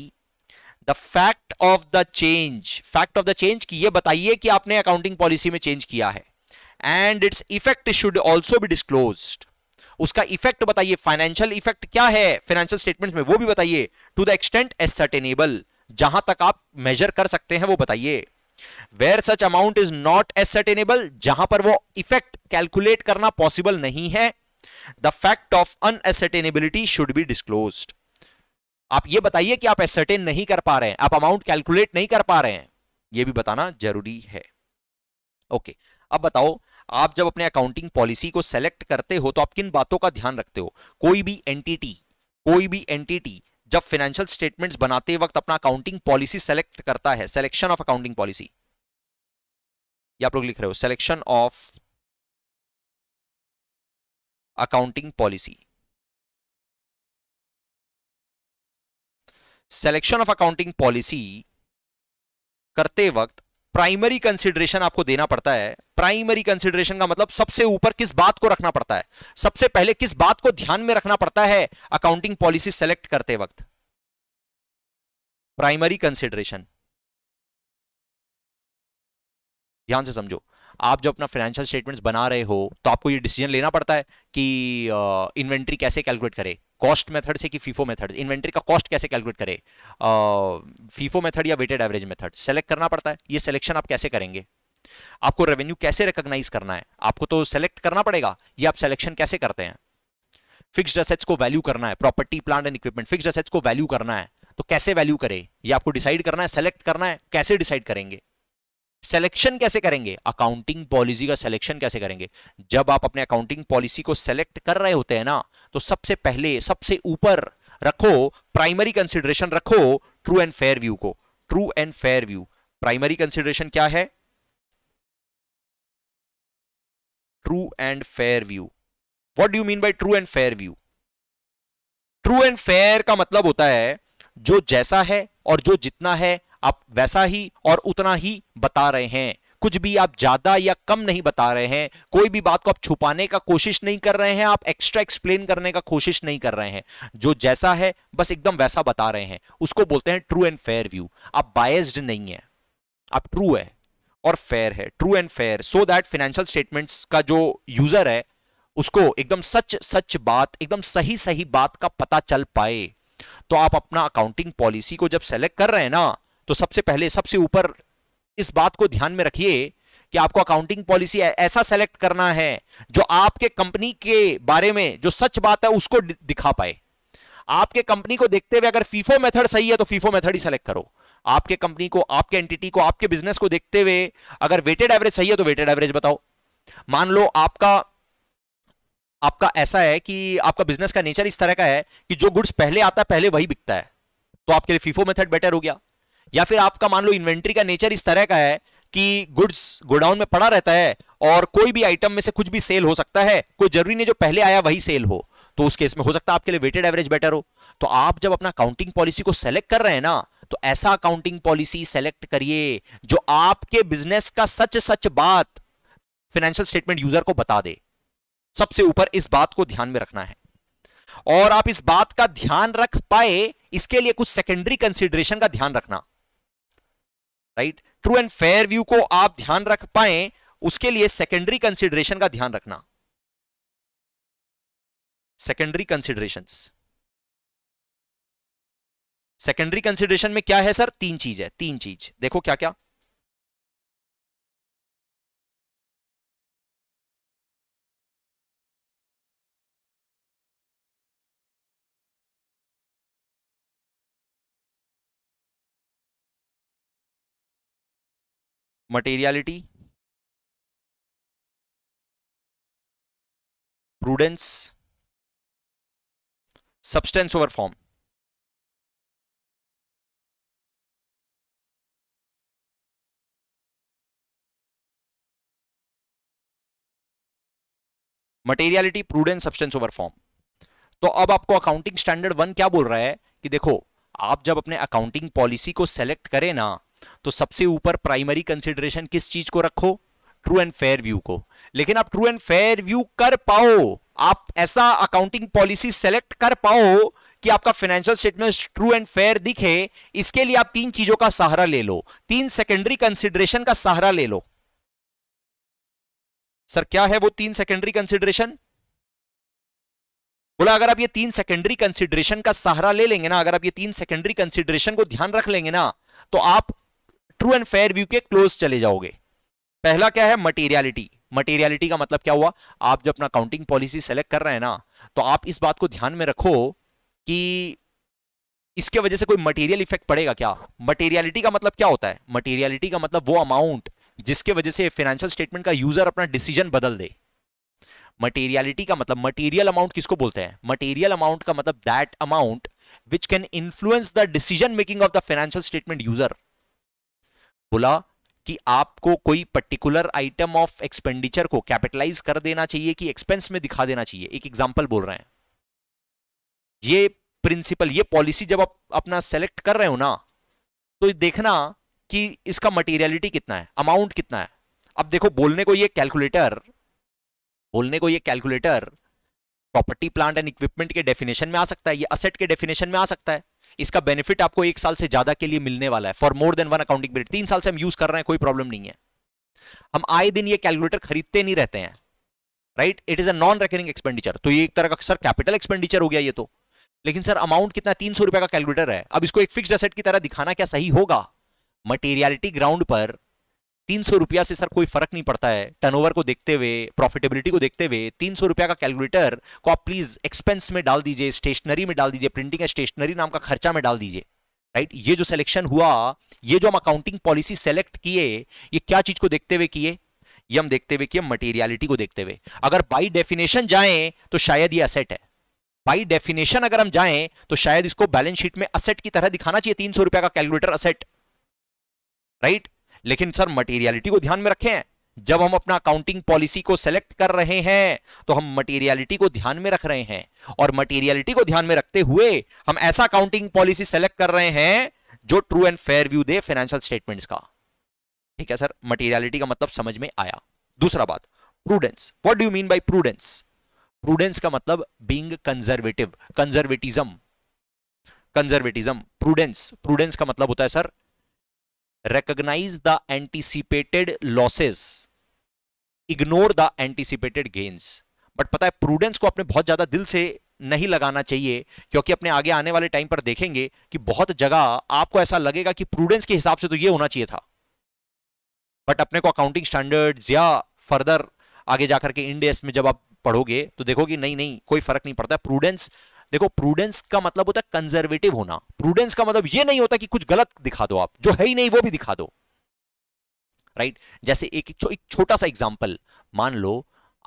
the fact of the change fact of the change की ये बताइए कि आपने अकाउंटिंग पॉलिसी में चेंज किया है and its effect should also be disclose उसका इफेक्ट बताइए फाइनेंशियल इफेक्ट क्या है फाइनेंशियल स्टेटमेंट में वो भी बताइए to the extent ascertainable जहां तक आप मेजर कर सकते हैं वो बताइए where such amount is not ascertainable जहां पर वो इफेक्ट कैलकुलेट करना पॉसिबल नहीं है the fact of unascertainability should be disclosed आप ये बताइए कि आप एसर्टेन नहीं कर पा रहे हैं आप अमाउंट कैलकुलेट नहीं कर पा रहे हैं यह भी बताना जरूरी है ओके अब बताओ आप जब अपने अकाउंटिंग पॉलिसी को सेलेक्ट करते हो तो आप किन बातों का ध्यान रखते हो कोई भी एंटिटी कोई भी एंटिटी जब फाइनेंशियल स्टेटमेंट्स बनाते वक्त अपना अकाउंटिंग पॉलिसी सेलेक्ट करता है सिलेक्शन ऑफ अकाउंटिंग पॉलिसी आप लोग लिख रहे हो selection of accounting policy selection of accounting policy करते वक्त प्राइमरी कंसिडरेशन आपको देना पड़ता है प्राइमरी कंसिडरेशन का मतलब सबसे ऊपर किस बात को रखना पड़ता है सबसे पहले किस बात को ध्यान में रखना पड़ता है अकाउंटिंग पॉलिसी सेलेक्ट करते वक्त प्राइमरी कंसिडरेशन ध्यान से समझो आप जब अपना फाइनेंशियल स्टेटमेंट्स बना रहे हो तो आपको ये डिसीजन लेना पड़ता है कि इन्वेंट्री कैसे कैलकुलेट करे कॉस्ट मेथड से कि फीफो मेथड इन्वेंट्री का कॉस्ट कैसे कैलकुलेट करें फीफो मेथड या वेटेड एवरेज मेथड सेलेक्ट करना पड़ता है ये सिलेक्शन आप कैसे करेंगे आपको रेवेन्यू कैसे रिकॉग्नाइज करना है आपको तो सेलेक्ट करना पड़ेगा ये आप सिलेक्शन कैसे करते हैं फिक्स्ड असेट्स को वैल्यू करना है property plant and equipment fixed assets को वैल्यू करना है तो कैसे वैल्यू करें ये आपको डिसाइड करना है सेलेक्ट करना है कैसे डिसाइड करेंगे सेलेक्शन कैसे करेंगे अकाउंटिंग पॉलिसी का सिलेक्शन कैसे करेंगे जब आप अपने अकाउंटिंग पॉलिसी को सेलेक्ट कर रहे होते हैं ना तो सबसे पहले सबसे ऊपर रखो प्राइमरी कंसिडरेशन रखो ट्रू एंड फेयर व्यू को true and fair view primary consideration क्या है true and fair view what do mean by true and fair view true and fair का मतलब होता है जो जैसा है और जो जितना है आप वैसा ही और उतना ही बता रहे हैं कुछ भी आप ज्यादा या कम नहीं बता रहे हैं कोई भी बात को आप छुपाने का कोशिश नहीं कर रहे हैं आप एक्स्ट्रा एक्सप्लेन करने का कोशिश नहीं कर रहे हैं जो जैसा है बस एकदम वैसा बता रहे हैं उसको बोलते हैं ट्रू एंड फेयर व्यू आप बायस्ड नहीं है आप ट्रू है और फेयर है true and fair so that financial statements का जो यूजर है उसको एकदम सच सच बात एकदम सही सही बात का पता चल पाए तो आप अपना अकाउंटिंग पॉलिसी को जब सेलेक्ट कर रहे हैं ना तो सबसे पहले सबसे ऊपर इस बात को ध्यान में रखिए कि आपको अकाउंटिंग पॉलिसी ऐसा सेलेक्ट करना है जो आपके कंपनी के बारे में जो सच बात है उसको दिखा पाए आपके कंपनी को देखते हुए अगर फीफो मेथड सही है तो फीफो मेथड ही सेलेक्ट करो आपके कंपनी को आपके एंटिटी को आपके बिजनेस को देखते हुए अगर वेटेड एवरेज सही है तो वेटेड एवरेज बताओ मान लो आपका आपका ऐसा है कि आपका बिजनेस का नेचर इस तरह का है कि जो गुड्स पहले आता है पहले वही बिकता है तो आपके लिए फीफो मेथड बेटर हो गया या फिर आपका मान लो इन्वेंट्री का नेचर इस तरह का है कि गुड्स गोडाउन में पड़ा रहता है और कोई भी आइटम में से कुछ भी सेल हो सकता है कोई जरूरी नहीं जो पहले आया वही सेल हो तो उस केस में हो सकता है आपके लिए वेटेड एवरेज बेटर हो तो आप जब अपना काउंटिंग पॉलिसी को सेलेक्ट कर रहे हैं ना तो ऐसा अकाउंटिंग पॉलिसी सेलेक्ट करिए जो आपके बिजनेस का सच सच बात फाइनेंशियल स्टेटमेंट यूजर को बता दे सबसे ऊपर इस बात को ध्यान में रखना है और आप इस बात का ध्यान रख पाए इसके लिए कुछ सेकेंडरी कंसिडरेशन का ध्यान रखना right true and fair view को आप ध्यान रख पाए उसके लिए सेकेंडरी कंसिडरेशन का ध्यान रखना सेकेंडरी कंसिडरेशन सेकेंडरी कंसिडरेशन में क्या है सर तीन चीज है तीन चीज देखो क्या क्या materiality prudence substance over form materiality prudence substance over form तो अब आपको अकाउंटिंग स्टैंडर्ड वन क्या बोल रहा है कि देखो आप जब अपने अकाउंटिंग पॉलिसी को सेलेक्ट करें ना तो सबसे ऊपर प्राइमरी कंसिडरेशन किस चीज को रखो ट्रू एंड फेयर व्यू को लेकिन आप ट्रू एंड फेयर व्यू कर पाओ आप ऐसा अकाउंटिंग पॉलिसी सेलेक्ट कर पाओ कि आपका financial statement true and fair दिखे इसके लिए आप तीन चीजों का सहारा ले लो तीन सेकेंडरी कंसिडरेशन का सहारा ले लो सर क्या है वो तीन सेकेंडरी कंसिडरेशन बोला अगर आप ये तीन सेकेंडरी कंसिडरेशन का सहारा ले लेंगे ना अगर आप ये तीन सेकेंडरी कंसिडरेशन को ध्यान रख लेंगे ना तो आप ट्रू एंड फेयर व्यू के क्लोज चले जाओगे पहला क्या है मटेरियलिटी मटेरियलिटी का मतलब क्या हुआ आप जब अपना काउंटिंग पॉलिसी सेलेक्ट कर रहे हैं ना तो आप इस बात को ध्यान में रखो कि इसके वजह से कोई मटेरियल इफेक्ट पड़ेगा क्या मटेरियलिटी का मतलब क्या होता है मटेरियलिटी का मतलब वो अमाउंट जिसके वजह से फाइनेंशियल स्टेटमेंट का यूजर अपना डिसीजन बदल दे मटेरियलिटी का मतलब मटेरियल अमाउंट किसको बोलते हैं मटेरियल अमाउंट का मतलब that amount which can influence the decision making of the financial statement user बोला कि आपको कोई पर्टिकुलर आइटम ऑफ एक्सपेंडिचर को कैपिटलाइज कर देना चाहिए कि एक्सपेंस में दिखा देना चाहिए एक एग्जाम्पल बोल रहे हैं ये प्रिंसिपल ये पॉलिसी जब आप अपना सेलेक्ट कर रहे हो ना तो देखना कि इसका मटेरियलिटी कितना है अमाउंट कितना है अब देखो बोलने को ये कैलकुलेटर बोलने को ये calculator property plant and equipment के डेफिनेशन में आ सकता है ये असेट के डेफिनेशन में आ सकता है इसका बेनिफिट आपको एक साल से ज्यादा के लिए मिलने वाला है for more than one accounting period तीन साल से हम यूज कर रहे हैं कोई प्रॉब्लम नहीं है हम आए दिन ये कैलकुलेटर खरीदते नहीं रहते हैं right it is a non recurring expenditure तो ये एक तरह का सर कैपिटल एक्सपेंडिचर हो गया ये तो लेकिन सर अमाउंट कितना तीन सौ रुपए का कैलकुलेटर है अब इसको एक फिक्स्ड एसेट की तरह दिखाना क्या सही होगा मटेरियलिटी ग्राउंड पर तीन सौ रुपया से सर कोई फर्क नहीं पड़ता है टर्नओवर को देखते हुए प्रॉफिटेबिलिटी को देखते हुए तीन सौ रुपया का कैलकुलेटर को आप प्लीज एक्सपेंस में डाल दीजिए स्टेशनरी में डाल दीजिए प्रिंटिंग एंड स्टेशनरी नाम का खर्चा में डाल दीजिए राइट ये जो सिलेक्शन हुआ ये जो हम अकाउंटिंग पॉलिसी सेलेक्ट किए ये क्या चीज को देखते हुए किए ये हम देखते हुए किए मटेरियलिटी को देखते हुए अगर बाई डेफिनेशन जाए तो शायद ये असेट है बाई डेफिनेशन अगर हम जाए तो शायद इसको बैलेंस शीट में असेट की तरह दिखाना चाहिए तीन सौ रुपया का कैलकुलेटर असेट राइट right? लेकिन सर मटेरियलिटी को ध्यान में रखें जब हम अपना अकाउंटिंग पॉलिसी को सेलेक्ट कर रहे हैं तो हम मटेरियलिटी को ध्यान में रख रहे हैं और मटेरियलिटी को ध्यान में रखते हुए हम ऐसा अकाउंटिंग पॉलिसी सेलेक्ट कर रहे हैं जो ट्रू एंड फेयर व्यू दे फाइनेंशियल स्टेटमेंट्स का ठीक है सर मटेरियलिटी का मतलब समझ में आया दूसरा बात prudence what do mean by prudence prudence का मतलब being conservative conservatism conservatism prudence prudence का मतलब होता है sir recognize the anticipated losses ignore the anticipated gains but पता है प्रूडेंस को अपने बहुत ज्यादा दिल से नहीं लगाना चाहिए क्योंकि अपने आगे आने वाले टाइम पर देखेंगे कि बहुत जगह आपको ऐसा लगेगा कि प्रूडेंस के हिसाब से तो ये होना चाहिए था बट अपने को अकाउंटिंग स्टैंडर्ड्स या फर्दर आगे जाकर के इंडेस में जब आप पढ़ोगे तो देखोगे नहीं नहीं कोई फर्क नहीं पड़ता प्रूडेंस देखो प्रूडेंस का मतलब होता है कंजर्वेटिव होना प्रूडेंस का मतलब यह नहीं होता कि कुछ गलत दिखा दो आप जो है ही नहीं वो भी दिखा दो राइट right? जैसे एक एक, छो, एक छोटा सा एग्जाम्पल मान लो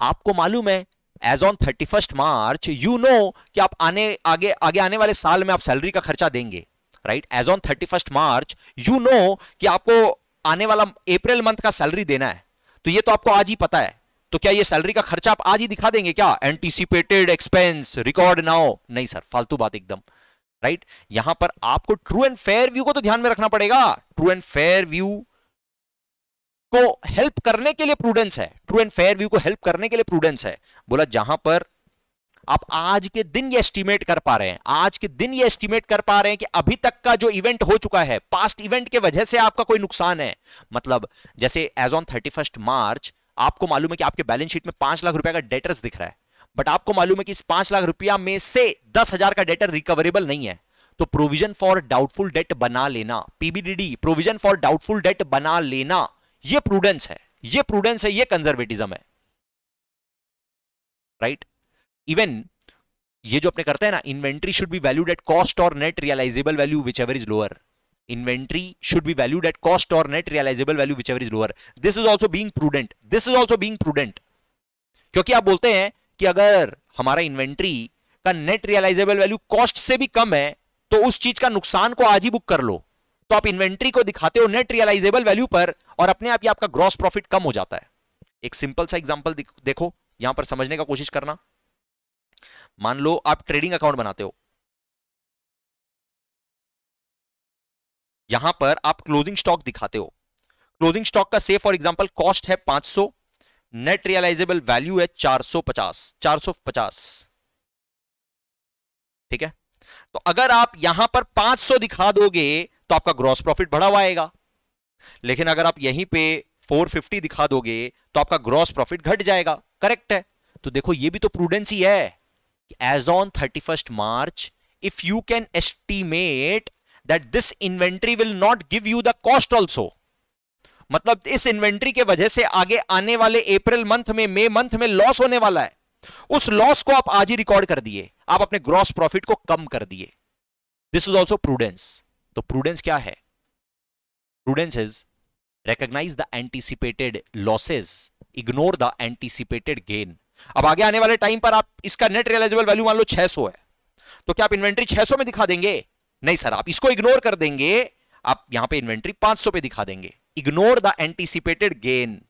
आपको मालूम है as on thirty first March you know कि आप आने आगे आगे आने वाले साल में आप सैलरी का खर्चा देंगे right as on thirty first March you know कि आपको आने वाला अप्रैल मंथ का सैलरी देना है तो ये तो आपको आज ही पता है तो क्या ये सैलरी का खर्चा आप आज ही दिखा देंगे क्या एंटीसिपेटेड एक्सपेंस रिकॉर्ड नाउ नहीं सर फालतू बात एकदम राइट यहां पर आपको ट्रू एंड फेयर व्यू को तो ध्यान में रखना पड़ेगा ट्रू एंड फेयर व्यू को हेल्प करने के लिए प्रूडेंस है ट्रू एंड फेयर व्यू को हेल्प करने के लिए प्रूडेंस है बोला जहां पर आप आज के दिन ये एस्टिमेट कर पा रहे हैं आज के दिन ये एस्टिमेट कर पा रहे हैं कि अभी तक का जो इवेंट हो चुका है पास्ट इवेंट के वजह से आपका कोई नुकसान है मतलब जैसे एज ऑन थर्टी मार्च आपको मालूम है कि आपके बैलेंस शीट में पांच लाख रुपए का डेटर्स दिख रहा है बट आपको मालूम है कि इस पांच लाख रुपया में से दस हजार का डेटर रिकवरेबल नहीं है तो प्रोविजन फॉर डाउटफुल डेट बना लेना PBDD provision for doubtful debt बना लेना ये प्रूडेंस है ये प्रूडेंस है ये कंजर्वेटिज्म है राइट right? इवन ये जो अपने करते हैं ना inventory should be valued at cost और net realisable value whichever is lower inventory should be valued at cost or net realizable value whichever is lower this is also being prudent this is also being prudent क्योंकि आप बोलते हैं कि अगर हमारा inventory का net realisable value cost से भी कम है तो उस चीज का नुकसान को आज ही बुक कर लो तो आप इन्वेंट्री को दिखाते हो नेट रियलाइजेबल वैल्यू पर और अपने आप ही आपका ग्रॉस प्रॉफिट कम हो जाता है एक सिंपल सा एग्जाम्पल देखो यहां पर समझने का कोशिश करना मान लो आप ट्रेडिंग अकाउंट बनाते हो यहां पर आप क्लोजिंग स्टॉक दिखाते हो क्लोजिंग स्टॉक का से फॉर एग्जाम्पल कॉस्ट है 500 नेट रियलाइजेबल वैल्यू है 450 450 ठीक है तो अगर आप यहां पर 500 दिखा दोगे तो आपका ग्रॉस प्रॉफिट बढ़ा हुआ आएगा लेकिन अगर आप यहीं पे 450 दिखा दोगे तो आपका ग्रॉस प्रॉफिट घट जाएगा करेक्ट है तो देखो ये भी तो प्रूडेंस ही है as on thirty March if you can estimate that this inventory will not give you the cost also मतलब इस इन्वेंट्री के वजह से आगे आने वाले अप्रैल मंथ में मई मंथ में लॉस होने वाला है उस लॉस को आप आज ही रिकॉर्ड कर दिए आप अपने ग्रॉस प्रॉफिट को कम कर दिए दिस इज ऑल्सो प्रूडेंस तो प्रूडेंस क्या है prudence is recognize the anticipated losses ignore the anticipated gain अब आगे आने वाले टाइम पर आप इसका नेट रियलाइजेबल वैल्यू मान लो 600 है तो क्या आप इन्वेंट्री 600 में दिखा देंगे नहीं सर आप इसको इग्नोर कर देंगे आप यहां पे इन्वेंट्री 500 पे दिखा देंगे ignore the anticipated gain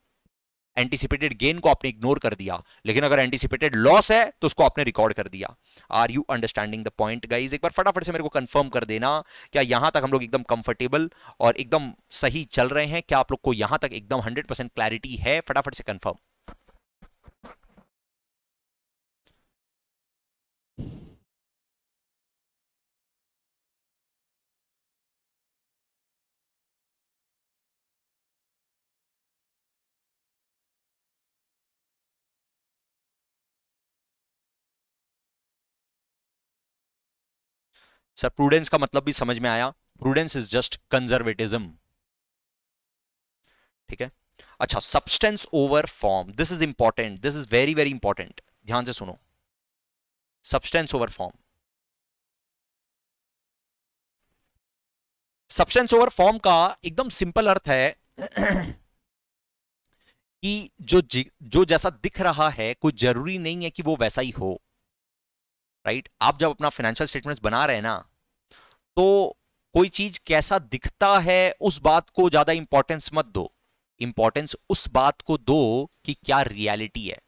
anticipated gain को आपने इग्नोर कर दिया लेकिन अगर एंटीसिपेटेड लॉस है तो उसको आपने रिकॉर्ड कर दिया are you understanding the point guys एक बार फटाफट से मेरे को कंफर्म कर देना क्या यहां तक हम लोग एकदम कंफर्टेबल और एकदम सही चल रहे हैं क्या आप लोग को यहां तक एकदम 100% क्लैरिटी है फटाफट से कंफर्म सर प्रूडेंस का मतलब भी समझ में आया प्रूडेंस इज जस्ट कंजर्वेटिज्म ठीक है अच्छा substance over form this is important this is very very important ध्यान से सुनो substance over form substance over form का एकदम सिंपल अर्थ है कि जो जो जैसा दिख रहा है कोई जरूरी नहीं है कि वो वैसा ही हो राइट आप जब अपना फाइनेंशियल स्टेटमेंट्स बना रहे हैं ना तो कोई चीज कैसा दिखता है उस बात को ज्यादा इंपॉर्टेंस मत दो इंपॉर्टेंस उस बात को दो कि क्या रियलिटी है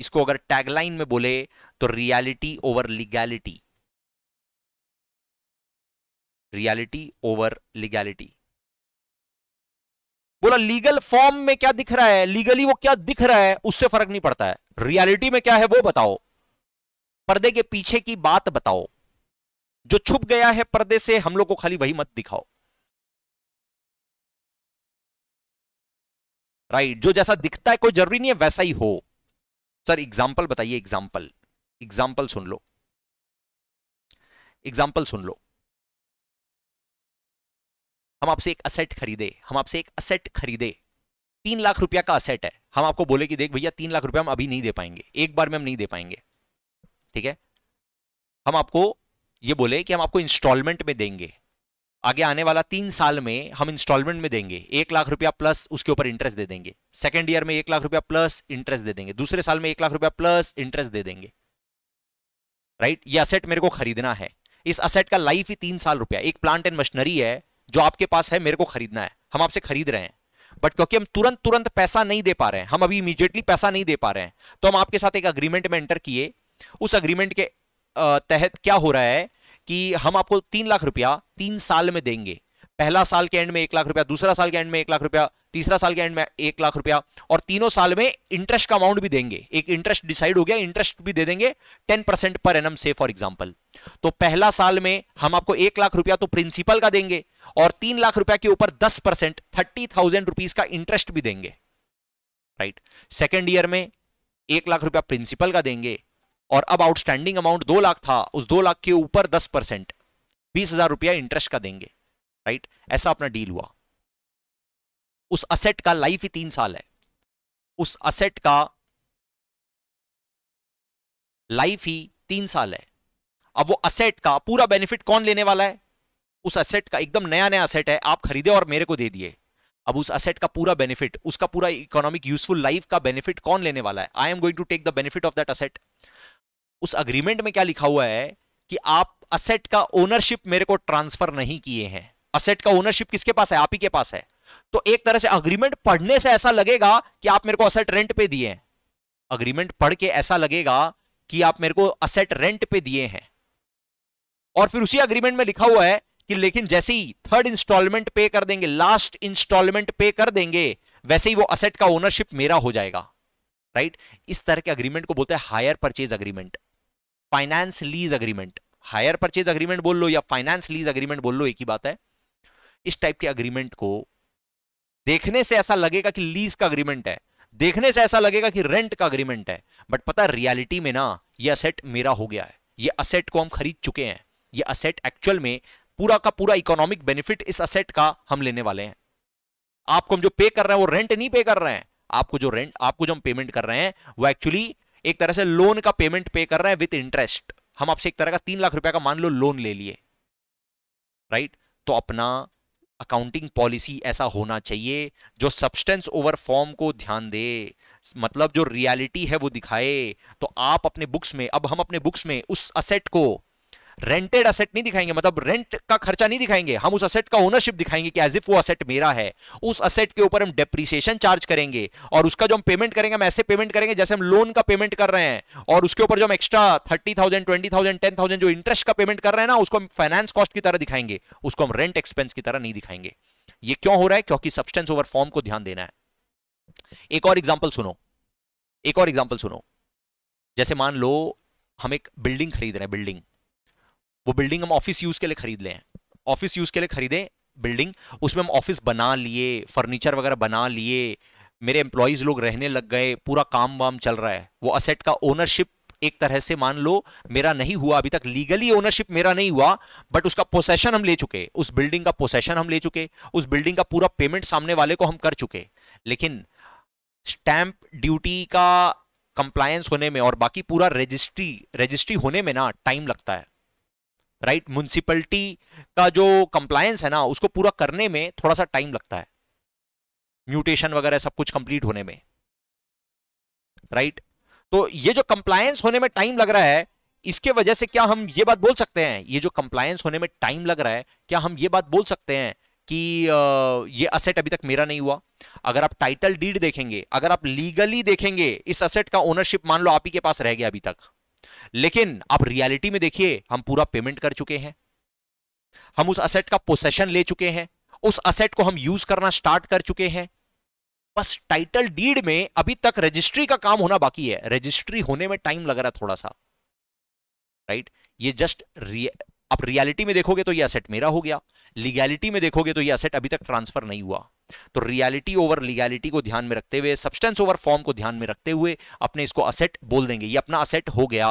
इसको अगर टैगलाइन में बोले तो reality over legality reality over legality बोला लीगल फॉर्म में क्या दिख रहा है लीगली वो क्या दिख रहा है उससे फर्क नहीं पड़ता है रियलिटी में क्या है वो बताओ पर्दे के पीछे की बात बताओ जो छुप गया है पर्दे से हम लोग को खाली वही मत दिखाओ राइट जो जैसा दिखता है कोई जरूरी नहीं है वैसा ही हो सर एग्जाम्पल बताइए एग्जाम्पल एग्जाम्पल सुन लो एग्जाम्पल सुन लो हम आपसे एक असेट खरीदे हम आपसे एक असेट खरीदे तीन लाख रुपया का असेट है हम आपको बोले कि देख भैया तीन लाख रुपया हम अभी नहीं दे पाएंगे एक बार में हम नहीं दे पाएंगे ठीक है हम आपको ये बोले कि हम आपको इंस्टॉलमेंट में देंगे आगे आने वाला तीन साल में हम इंस्टॉलमेंट में देंगे एक लाख रुपया प्लस उसके ऊपर इंटरेस्ट दे देंगे सेकेंड ईयर में एक लाख रुपया प्लस इंटरेस्ट दे देंगे दूसरे साल में एक लाख रुपया प्लस इंटरेस्ट दे देंगे राइट ये असेट मेरे को खरीदना है इस असेट का लाइफ ही तीन साल रुपया एक प्लांट एंड मशीनरी है जो आपके पास है मेरे को खरीदना है हम आपसे खरीद रहे हैं बट क्योंकि हम तुरंत तुरंत पैसा नहीं दे पा रहे हैं हम अभी इमीजिएटली पैसा नहीं दे पा रहे हैं तो हम आपके साथ एक अग्रीमेंट में एंटर किए उस अग्रीमेंट के तहत क्या हो रहा है कि हम आपको तीन लाख रुपया तीन साल में देंगे पहला साल के एंड में एक लाख रुपया दूसरा साल के एंड में एक लाख रुपया तीसरा साल के एंड में एक लाख रुपया और तीनों साल में इंटरेस्ट का अमाउंट भी देंगे एक इंटरेस्ट डिसाइड हो गया इंटरेस्ट भी दे देंगे टेन परसेंट पर एनम से फॉर एग्जाम्पल तो पहला साल में हम आपको एक लाख रुपया तो प्रिंसिपल का देंगे और तीन लाख रुपया के ऊपर दस परसेंट थर्टी थाउजेंड रुपीज का इंटरेस्ट भी देंगे राइट सेकेंड ईयर में एक लाख रुपया प्रिंसिपल का देंगे और अब आउटस्टैंडिंग अमाउंट दो लाख था उस दो लाख के ऊपर दस परसेंट बीस हजार रुपया इंटरेस्ट का देंगे राइट ऐसा अपना डील हुआ उस असेट का लाइफ ही तीन साल है उस असेट का लाइफ ही तीन साल है अब वो असेट का पूरा बेनिफिट कौन लेने वाला है उस असेट का एकदम नया नया असेट है आप खरीदे और मेरे को दे दिए अब उस असेट का पूरा बेनिफिट उसका पूरा इकोनॉमिक यूजफुल लाइफ का बेनिफिट कौन लेने वाला है I am going to take the benefit of that asset उस अग्रीमेंट में क्या लिखा हुआ है कि आप असेट का ओनरशिप मेरे को ट्रांसफर नहीं किए हैं असेट का ओनरशिप किसके पास है आप ही के पास है तो एक तरह से अग्रीमेंट पढ़ने से ऐसा लगेगा कि आप मेरे को असेट रेंट पे दिए हैं अग्रीमेंट पढ़ के ऐसा लगेगा कि आप मेरे को असेट रेंट पे दिए हैं और फिर उसी अग्रीमेंट में लिखा हुआ है कि लेकिन जैसे ही थर्ड इंस्टॉलमेंट पे कर देंगे लास्ट इंस्टॉलमेंट पे कर देंगे वैसे ही वो असेट का ओनरशिप मेरा हो जाएगा राइट इस तरह के अग्रीमेंट को बोलते हैं hire purchase agreement finance lease agreement hire purchase agreement बोल लो या फाइनेंस लीज अग्रीमेंट बोल लो एक ही बात है इस टाइप के अग्रीमेंट को देखने से ऐसा लगेगा कि लीज का अग्रीमेंट है देखने से ऐसा लगेगा कि रेंट का अग्रीमेंट है बट पता रियलिटी में ना ये असेट मेरा हो गया है ये असेट को हम खरीद चुके हैं ये असेट एक्चुअल में पूरा का पूरा इकोनॉमिक बेनिफिट इस असेट का हम लेने वाले हैं आपको हम जो पे कर रहे हैं वो रेंट नहीं पे कर रहे हैं आपको जो रेंट आपको जो हम पेमेंट कर रहे हैं वो एक्चुअली एक तरह से लोन का पेमेंट पे कर रहे हैं विथ इंटरेस्ट हम आपसे एक तरह का तीन लाख रुपए का मान लो लोन ले लिए राइट तो अपना अकाउंटिंग पॉलिसी ऐसा होना चाहिए जो सब्सटेंस ओवर फॉर्म को ध्यान दे मतलब जो रियलिटी है वो दिखाए तो आप अपने बुक्स में अब हम अपने बुक्स में उस असेट को रेंटेड असेट नहीं दिखाएंगे मतलब रेंट का खर्चा नहीं दिखाएंगे हम उस असेट का ओनरशिप दिखाएंगे कि एज इफ वो असेट मेरा है उस असेट के ऊपर हम डेप्रिसिएशन चार्ज करेंगे और उसका जो हम पेमेंट करेंगे हम ऐसे पेमेंट करेंगे जैसे हम लोन का पेमेंट कर रहे हैं और उसके ऊपर जो हम extra thirty thousand twenty thousand ten thousand जो इंटरेस्ट का पेमेंट कर रहे हैं ना उसको हम फाइनेंस कॉस्ट की तरह दिखाएंगे उसको हम रेंट एक्सपेंस की तरह नहीं दिखाएंगे ये क्यों हो रहा है क्योंकि सब्सटेंस ओवर फॉर्म को ध्यान देना है एक और एग्जाम्पल सुनो एक और एग्जाम्पल सुनो जैसे मान लो हम एक बिल्डिंग खरीद रहे हैं बिल्डिंग वो बिल्डिंग हम ऑफिस यूज के लिए खरीद लें ऑफिस यूज के लिए खरीदे बिल्डिंग उसमें हम ऑफिस बना लिए फर्नीचर वगैरह बना लिए मेरे एम्प्लॉयज लोग रहने लग गए पूरा काम वाम चल रहा है वो असेट का ओनरशिप एक तरह से मान लो मेरा नहीं हुआ अभी तक लीगली ओनरशिप मेरा नहीं हुआ बट उसका पोसेशन हम ले चुके उस बिल्डिंग का पोसेशन हम ले चुके उस बिल्डिंग का पूरा पेमेंट सामने वाले को हम कर चुके लेकिन स्टैंप ड्यूटी का कंप्लायंस होने में और बाकी पूरा रजिस्ट्री रजिस्ट्री होने में ना टाइम लगता है राइट म्यूनसिपलिटी का जो कंप्लायंस है ना उसको पूरा करने में थोड़ा सा टाइम लगता है म्यूटेशन वगैरह सब कुछ कंप्लीट होने में राइट तो ये जो कंप्लायंस होने में टाइम लग रहा है इसके वजह से क्या हम ये बात बोल सकते हैं ये जो कंप्लायंस होने में टाइम लग रहा है क्या हम ये बात बोल सकते हैं कि ये असेट अभी तक मेरा नहीं हुआ अगर आप टाइटल डीड देखेंगे अगर आप लीगली देखेंगे इस असेट का ओनरशिप मान लो आप ही के पास रह गया अभी तक लेकिन आप रियलिटी में देखिए हम पूरा पेमेंट कर चुके हैं हम उस असेट का पोसेशन ले चुके हैं उस असेट को हम यूज करना स्टार्ट कर चुके हैं बस टाइटल डीड में अभी तक रजिस्ट्री का काम होना बाकी है रजिस्ट्री होने में टाइम लग रहा है थोड़ा सा राइट ये जस्ट आप रियलिटी में देखोगे तो ये असेट मेरा हो गया लीगैलिटी में देखोगे तो ये असेट अभी तक ट्रांसफर नहीं हुआ तो रियलिटी ओवर लीगैलिटी को ध्यान में रखते हुए सब्सटेंस ओवर फॉर्म को ध्यान में रखते हुए अपने इसको असेट बोल देंगे ये अपना असेट हो गया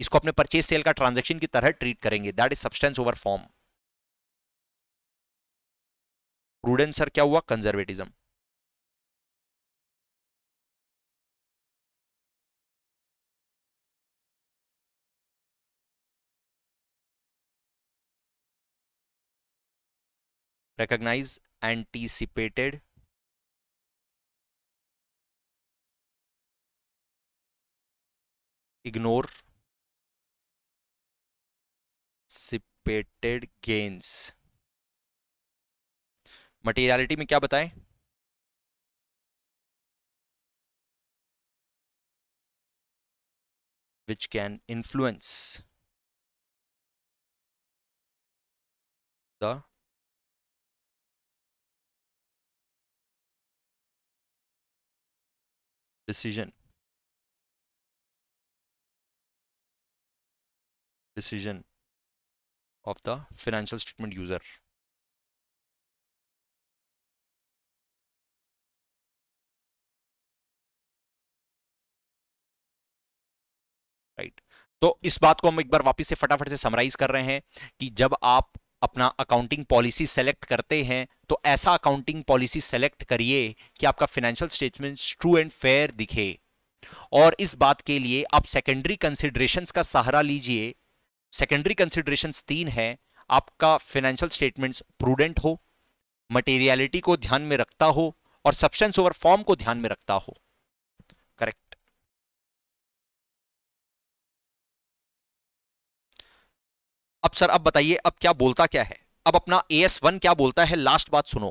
इसको अपने परचेज सेल का ट्रांजेक्शन की तरह ट्रीट करेंगे that is substance over form prudent sir क्या हुआ conservatism recognize anticipated ignore anticipated gains materiality में क्या बताएं which can influence the decision decision of the financial statement user right right. तो इस बात को हम एक बार वापस से फटाफट से समराइज कर रहे हैं कि जब आप अपना अकाउंटिंग पॉलिसी सेलेक्ट करते हैं तो ऐसा अकाउंटिंग पॉलिसी सेलेक्ट करिए कि आपका financial statement true and fair दिखे और इस बात के लिए आप सेकेंडरी कंसिडरेशंस का सहारा लीजिए सेकेंडरी कंसिडरेशंस तीन है आपका फाइनेंशियल स्टेटमेंट्स प्रूडेंट हो मटेरियलिटी को ध्यान में रखता हो और सब्सटेंस ओवर फॉर्म को ध्यान में रखता हो अब सर अब बताइए अब क्या बोलता क्या है अब अपना ए एस वन क्या बोलता है लास्ट बात सुनो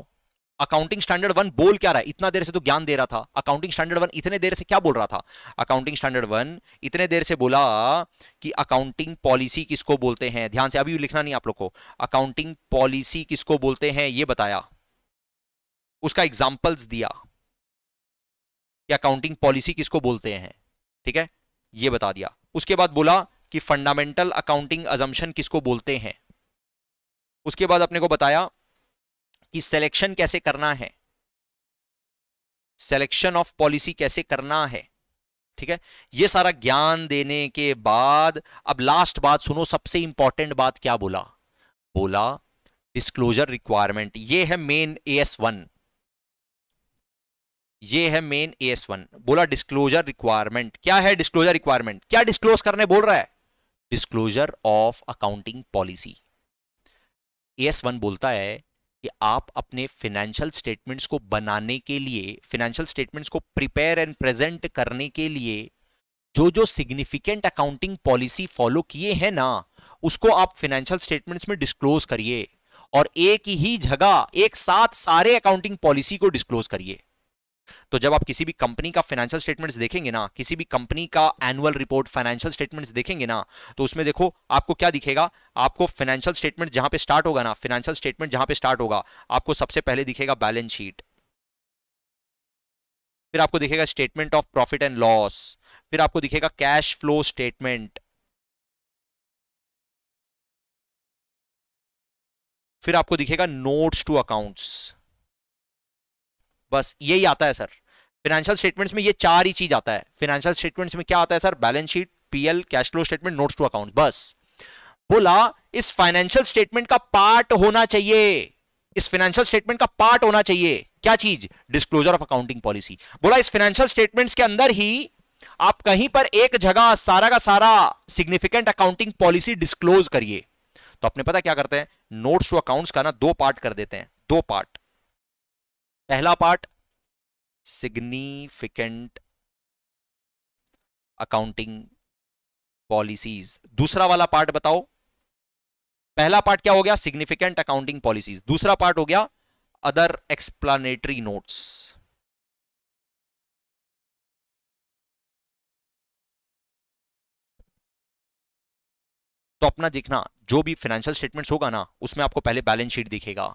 अकाउंटिंग स्टैंडर्ड वन बोल क्या रहा है इतना देर से तो ज्ञान दे रहा था अकाउंटिंग स्टैंडर्ड वन इतने देर से क्या बोल रहा था अकाउंटिंग स्टैंडर्ड वन इतने देर से बोला कि अकाउंटिंग पॉलिसी किसको बोलते हैं ध्यान से अभी लिखना नहीं आप लोग को अकाउंटिंग पॉलिसी किसको बोलते हैं ये बताया उसका एग्जाम्पल्स दिया कि अकाउंटिंग पॉलिसी किसको बोलते हैं ठीक है ये बता दिया उसके बाद बोला कि फंडामेंटल अकाउंटिंग अजम्पन किसको बोलते हैं उसके बाद अपने को बताया कि सिलेक्शन कैसे करना है सिलेक्शन ऑफ पॉलिसी कैसे करना है ठीक है ये सारा ज्ञान देने के बाद अब लास्ट बात सुनो सबसे इंपॉर्टेंट बात क्या बोला बोला डिस्क्लोजर रिक्वायरमेंट ये है मेन ए एस वन ये है मेन ए एस वन बोला डिस्क्लोजर रिक्वायरमेंट क्या है डिस्क्लोजर रिक्वायरमेंट क्या डिस्क्लोज करने बोल रहा है disclosure of accounting policy S one बोलता है कि आप अपने फिनेंशियल स्टेटमेंट्स को बनाने के लिए फिनेंशियल स्टेटमेंट्स को प्रिपेयर एंड प्रेजेंट करने के लिए जो जो सिग्निफिकेंट अकाउंटिंग पॉलिसी फॉलो किए हैं ना उसको आप फिनेंशियल स्टेटमेंट्स में डिस्क्लोज करिए और एक ही जगह एक साथ सारे अकाउंटिंग पॉलिसी को डिस्क्लोज करिए तो जब आप किसी भी कंपनी का फाइनेंशियल स्टेटमेंट्स देखेंगे ना किसी भी कंपनी का एनुअल रिपोर्ट फाइनेंशियल स्टेटमेंट्स देखेंगे ना तो उसमें देखो आपको क्या दिखेगा आपको फाइनेंशियल स्टेटमेंट जहां पे स्टार्ट होगा ना फाइनेंशियल स्टेटमेंट जहां पे स्टार्ट होगा आपको सबसे पहले दिखेगा बैलेंस शीट फिर आपको दिखेगा statement of profit and loss फिर आपको दिखेगा कैश फ्लो स्टेटमेंट फिर आपको दिखेगा नोट्स टू अकाउंट्स बस यही आता है सर फाइनेंशियल स्टेटमेंट्स में ये चार ही चीज आता है फाइनेंशियल स्टेटमेंट्स में क्या आता है sir balance sheet PL cash flow statement notes to account बस बोला इस फाइनेंशियल स्टेटमेंट का पार्ट होना चाहिए इस फाइनेंशियल स्टेटमेंट का पार्ट होना चाहिए क्या चीज डिस्क्लोजर ऑफ अकाउंटिंग पॉलिसी बोला इस फाइनेंशियल स्टेटमेंट्स के अंदर ही आप कहीं पर एक जगह सारा का सारा सिग्निफिकेंट अकाउंटिंग पॉलिसी डिस्क्लोज करिए तो अपने पता क्या करते हैं नोट्स टू अकाउंट्स का ना दो पार्ट कर देते हैं दो पार्ट पहला पार्ट सिग्निफिकेंट अकाउंटिंग पॉलिसीज दूसरा वाला पार्ट बताओ पहला पार्ट क्या हो गया सिग्निफिकेंट अकाउंटिंग पॉलिसीज दूसरा पार्ट हो गया अदर एक्सप्लानेटरी नोट्स तो अपना देखना जो भी फाइनेंशियल स्टेटमेंट्स होगा ना उसमें आपको पहले बैलेंस शीट दिखेगा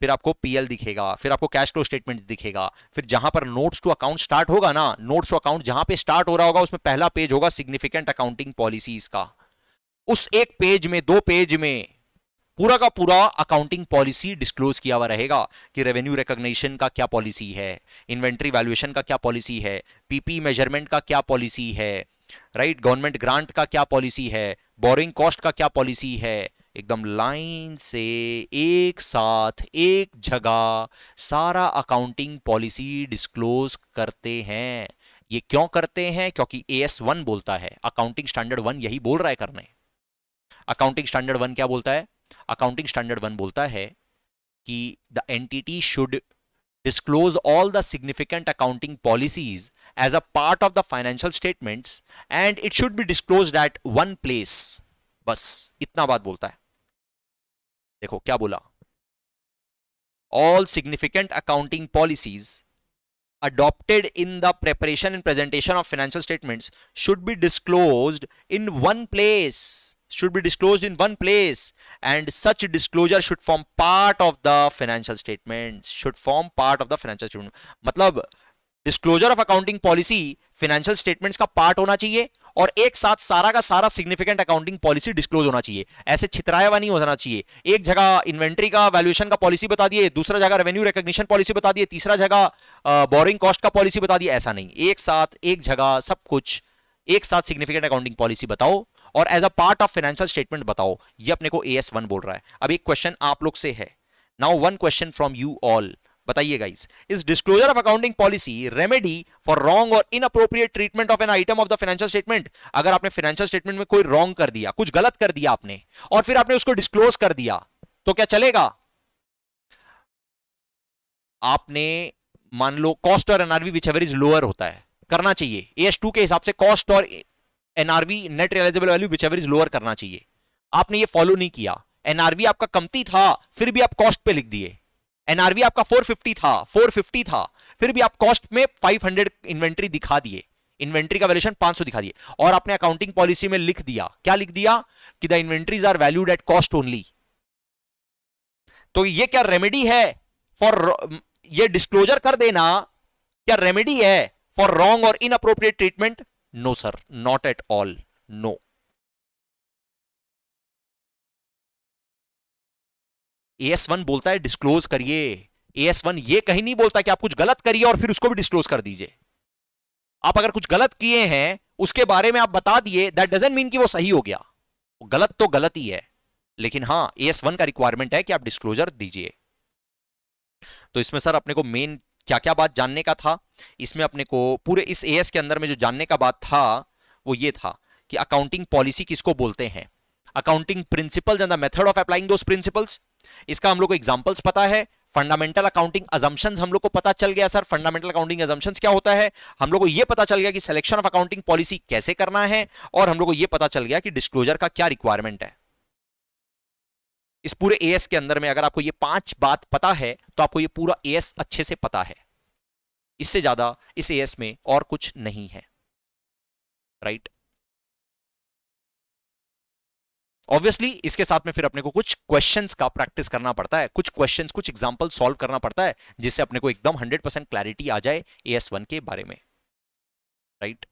फिर आपको पीएल दिखेगा फिर आपको कैश फ्लो स्टेटमेंट दिखेगा फिर जहां पर नोट्स टू अकाउंट स्टार्ट होगा ना नोट्स टू अकाउंट जहां पे स्टार्ट हो रहा होगा उसमें पहला पेज होगा सिग्निफिकेंट अकाउंटिंग पॉलिसीज का उस एक पेज में दो पेज में पूरा का पूरा अकाउंटिंग पॉलिसी डिस्क्लोज किया हुआ रहेगा कि रेवेन्यू रिकॉग्निशन का क्या पॉलिसी है इन्वेंट्री वैल्यूएशन का क्या पॉलिसी है पीपी मेजरमेंट का क्या पॉलिसी है राइट गवर्नमेंट ग्रांट का क्या पॉलिसी है बोरिंग कॉस्ट का क्या पॉलिसी है एकदम लाइन से एक साथ एक जगह सारा अकाउंटिंग पॉलिसी डिस्क्लोज करते हैं ये क्यों करते हैं क्योंकि ए एस वन बोलता है अकाउंटिंग स्टैंडर्ड वन यही बोल रहा है करने अकाउंटिंग स्टैंडर्ड वन क्या बोलता है अकाउंटिंग स्टैंडर्ड वन बोलता है कि the entity should disclose all the significant accounting policies as a part of the financial statements and it should be disclosed at one place बस इतना बात बोलता है देखो क्या बोला all significant accounting policies adopted in the preparation and presentation of financial statements should be disclosed in one place should be disclosed in one place and such disclosure should form part of the financial statements should form part of the financial statement matlab disclosure of accounting policy financial statements का part होना चाहिए और एक साथ सारा का सारा significant accounting policy disclose होना चाहिए ऐसे छितराया हुआ नहीं होना चाहिए एक जगह इन्वेंट्री का वैल्यूएशन का पॉलिसी बता दिए दूसरा जगह रेवेन्यू रिकॉग्निशन पॉलिसी बता दिए तीसरा जगह बोरिंग कॉस्ट का पॉलिसी बता दिए ऐसा नहीं एक साथ एक जगह सब कुछ एक साथ सिग्निफिकेंट अकाउंटिंग पॉलिसी बताओ और as a part of financial statement बताओ ये अपने को ए एस वन बोल रहा है अब एक क्वेश्चन आप लोग से है now one question from you all बताइए गाइस इस disclosure of accounting policy remedy for wrong और inappropriate treatment of an item of the financial statement अगर आपने फाइनेंशियल स्टेटमेंट में कोई रॉन्ग कर दिया कुछ गलत कर दिया आपने और फिर आपने उसको डिस्क्लोज कर दिया तो क्या चलेगा आपने मान लो कॉस्ट और NRV whichever is lower होता है करना चाहिए एस टू के हिसाब से कॉस्ट और NRV net realisable value whichever is lower करना चाहिए आपने ये फॉलो नहीं किया एनआरवी आपका कमती था फिर भी आप कॉस्ट पे लिख दिए एनआरवी आपका 450 था 450 था फिर भी आप कॉस्ट में 500 इन्वेंट्री दिखा दिए इन्वेंट्री का वैल्यूशन 500 दिखा दिए और आपने अकाउंटिंग पॉलिसी में लिख दिया क्या लिख दिया कि the inventories are valued at cost only तो ये क्या रेमेडी है फॉर ये डिस्क्लोजर कर देना क्या रेमेडी है फॉर रॉन्ग और inappropriate treatment no sir not at all no AS one बोलता है डिस्क्लोज करिए एस वन ये कहीं नहीं बोलता कि आप कुछ गलत करिए और फिर उसको भी डिस्क्लोज कर दीजिए आप अगर कुछ गलत किए हैं उसके बारे में आप बता दिए दैट डजेंट मीन कि वो सही हो गया गलत तो गलत ही है लेकिन हां एस वन का रिक्वायरमेंट है कि आप डिस्क्लोजर दीजिए तो इसमें सर अपने को मेन क्या क्या बात जानने का था इसमें अपने को पूरे इस एएस के अंदर में जो जानने का बात था वो ये था कि अकाउंटिंग पॉलिसी किसको बोलते हैं accounting principles and the method of applying those principles इसका हम लोग को एग्जाम्पल्स पता है फंडामेंटल अकाउंटिंग अजम्पन हम लोग को पता चल गया सर फंडामेंटल अकाउंटिंग अजम्पन क्या होता है हम लोग को यह पता चल गया कि सिलेक्शन ऑफ अकाउंटिंग पॉलिसी कैसे करना है और हम लोग को यह पता चल गया कि डिस्क्लोजर का क्या रिक्वायरमेंट है इस पूरे एएस के अंदर में अगर आपको ये पांच बात पता है तो आपको ये पूरा एएस अच्छे से पता है इससे ज्यादा इस एएस में और कुछ नहीं है राइट right? ऑब्वियसली इसके साथ में फिर अपने को कुछ क्वेश्चन का प्रैक्टिस करना पड़ता है कुछ क्वेश्चन कुछ एग्जाम्पल सॉल्व करना पड़ता है जिससे अपने को एकदम हंड्रेड क्लैरिटी आ जाए ए के बारे में राइट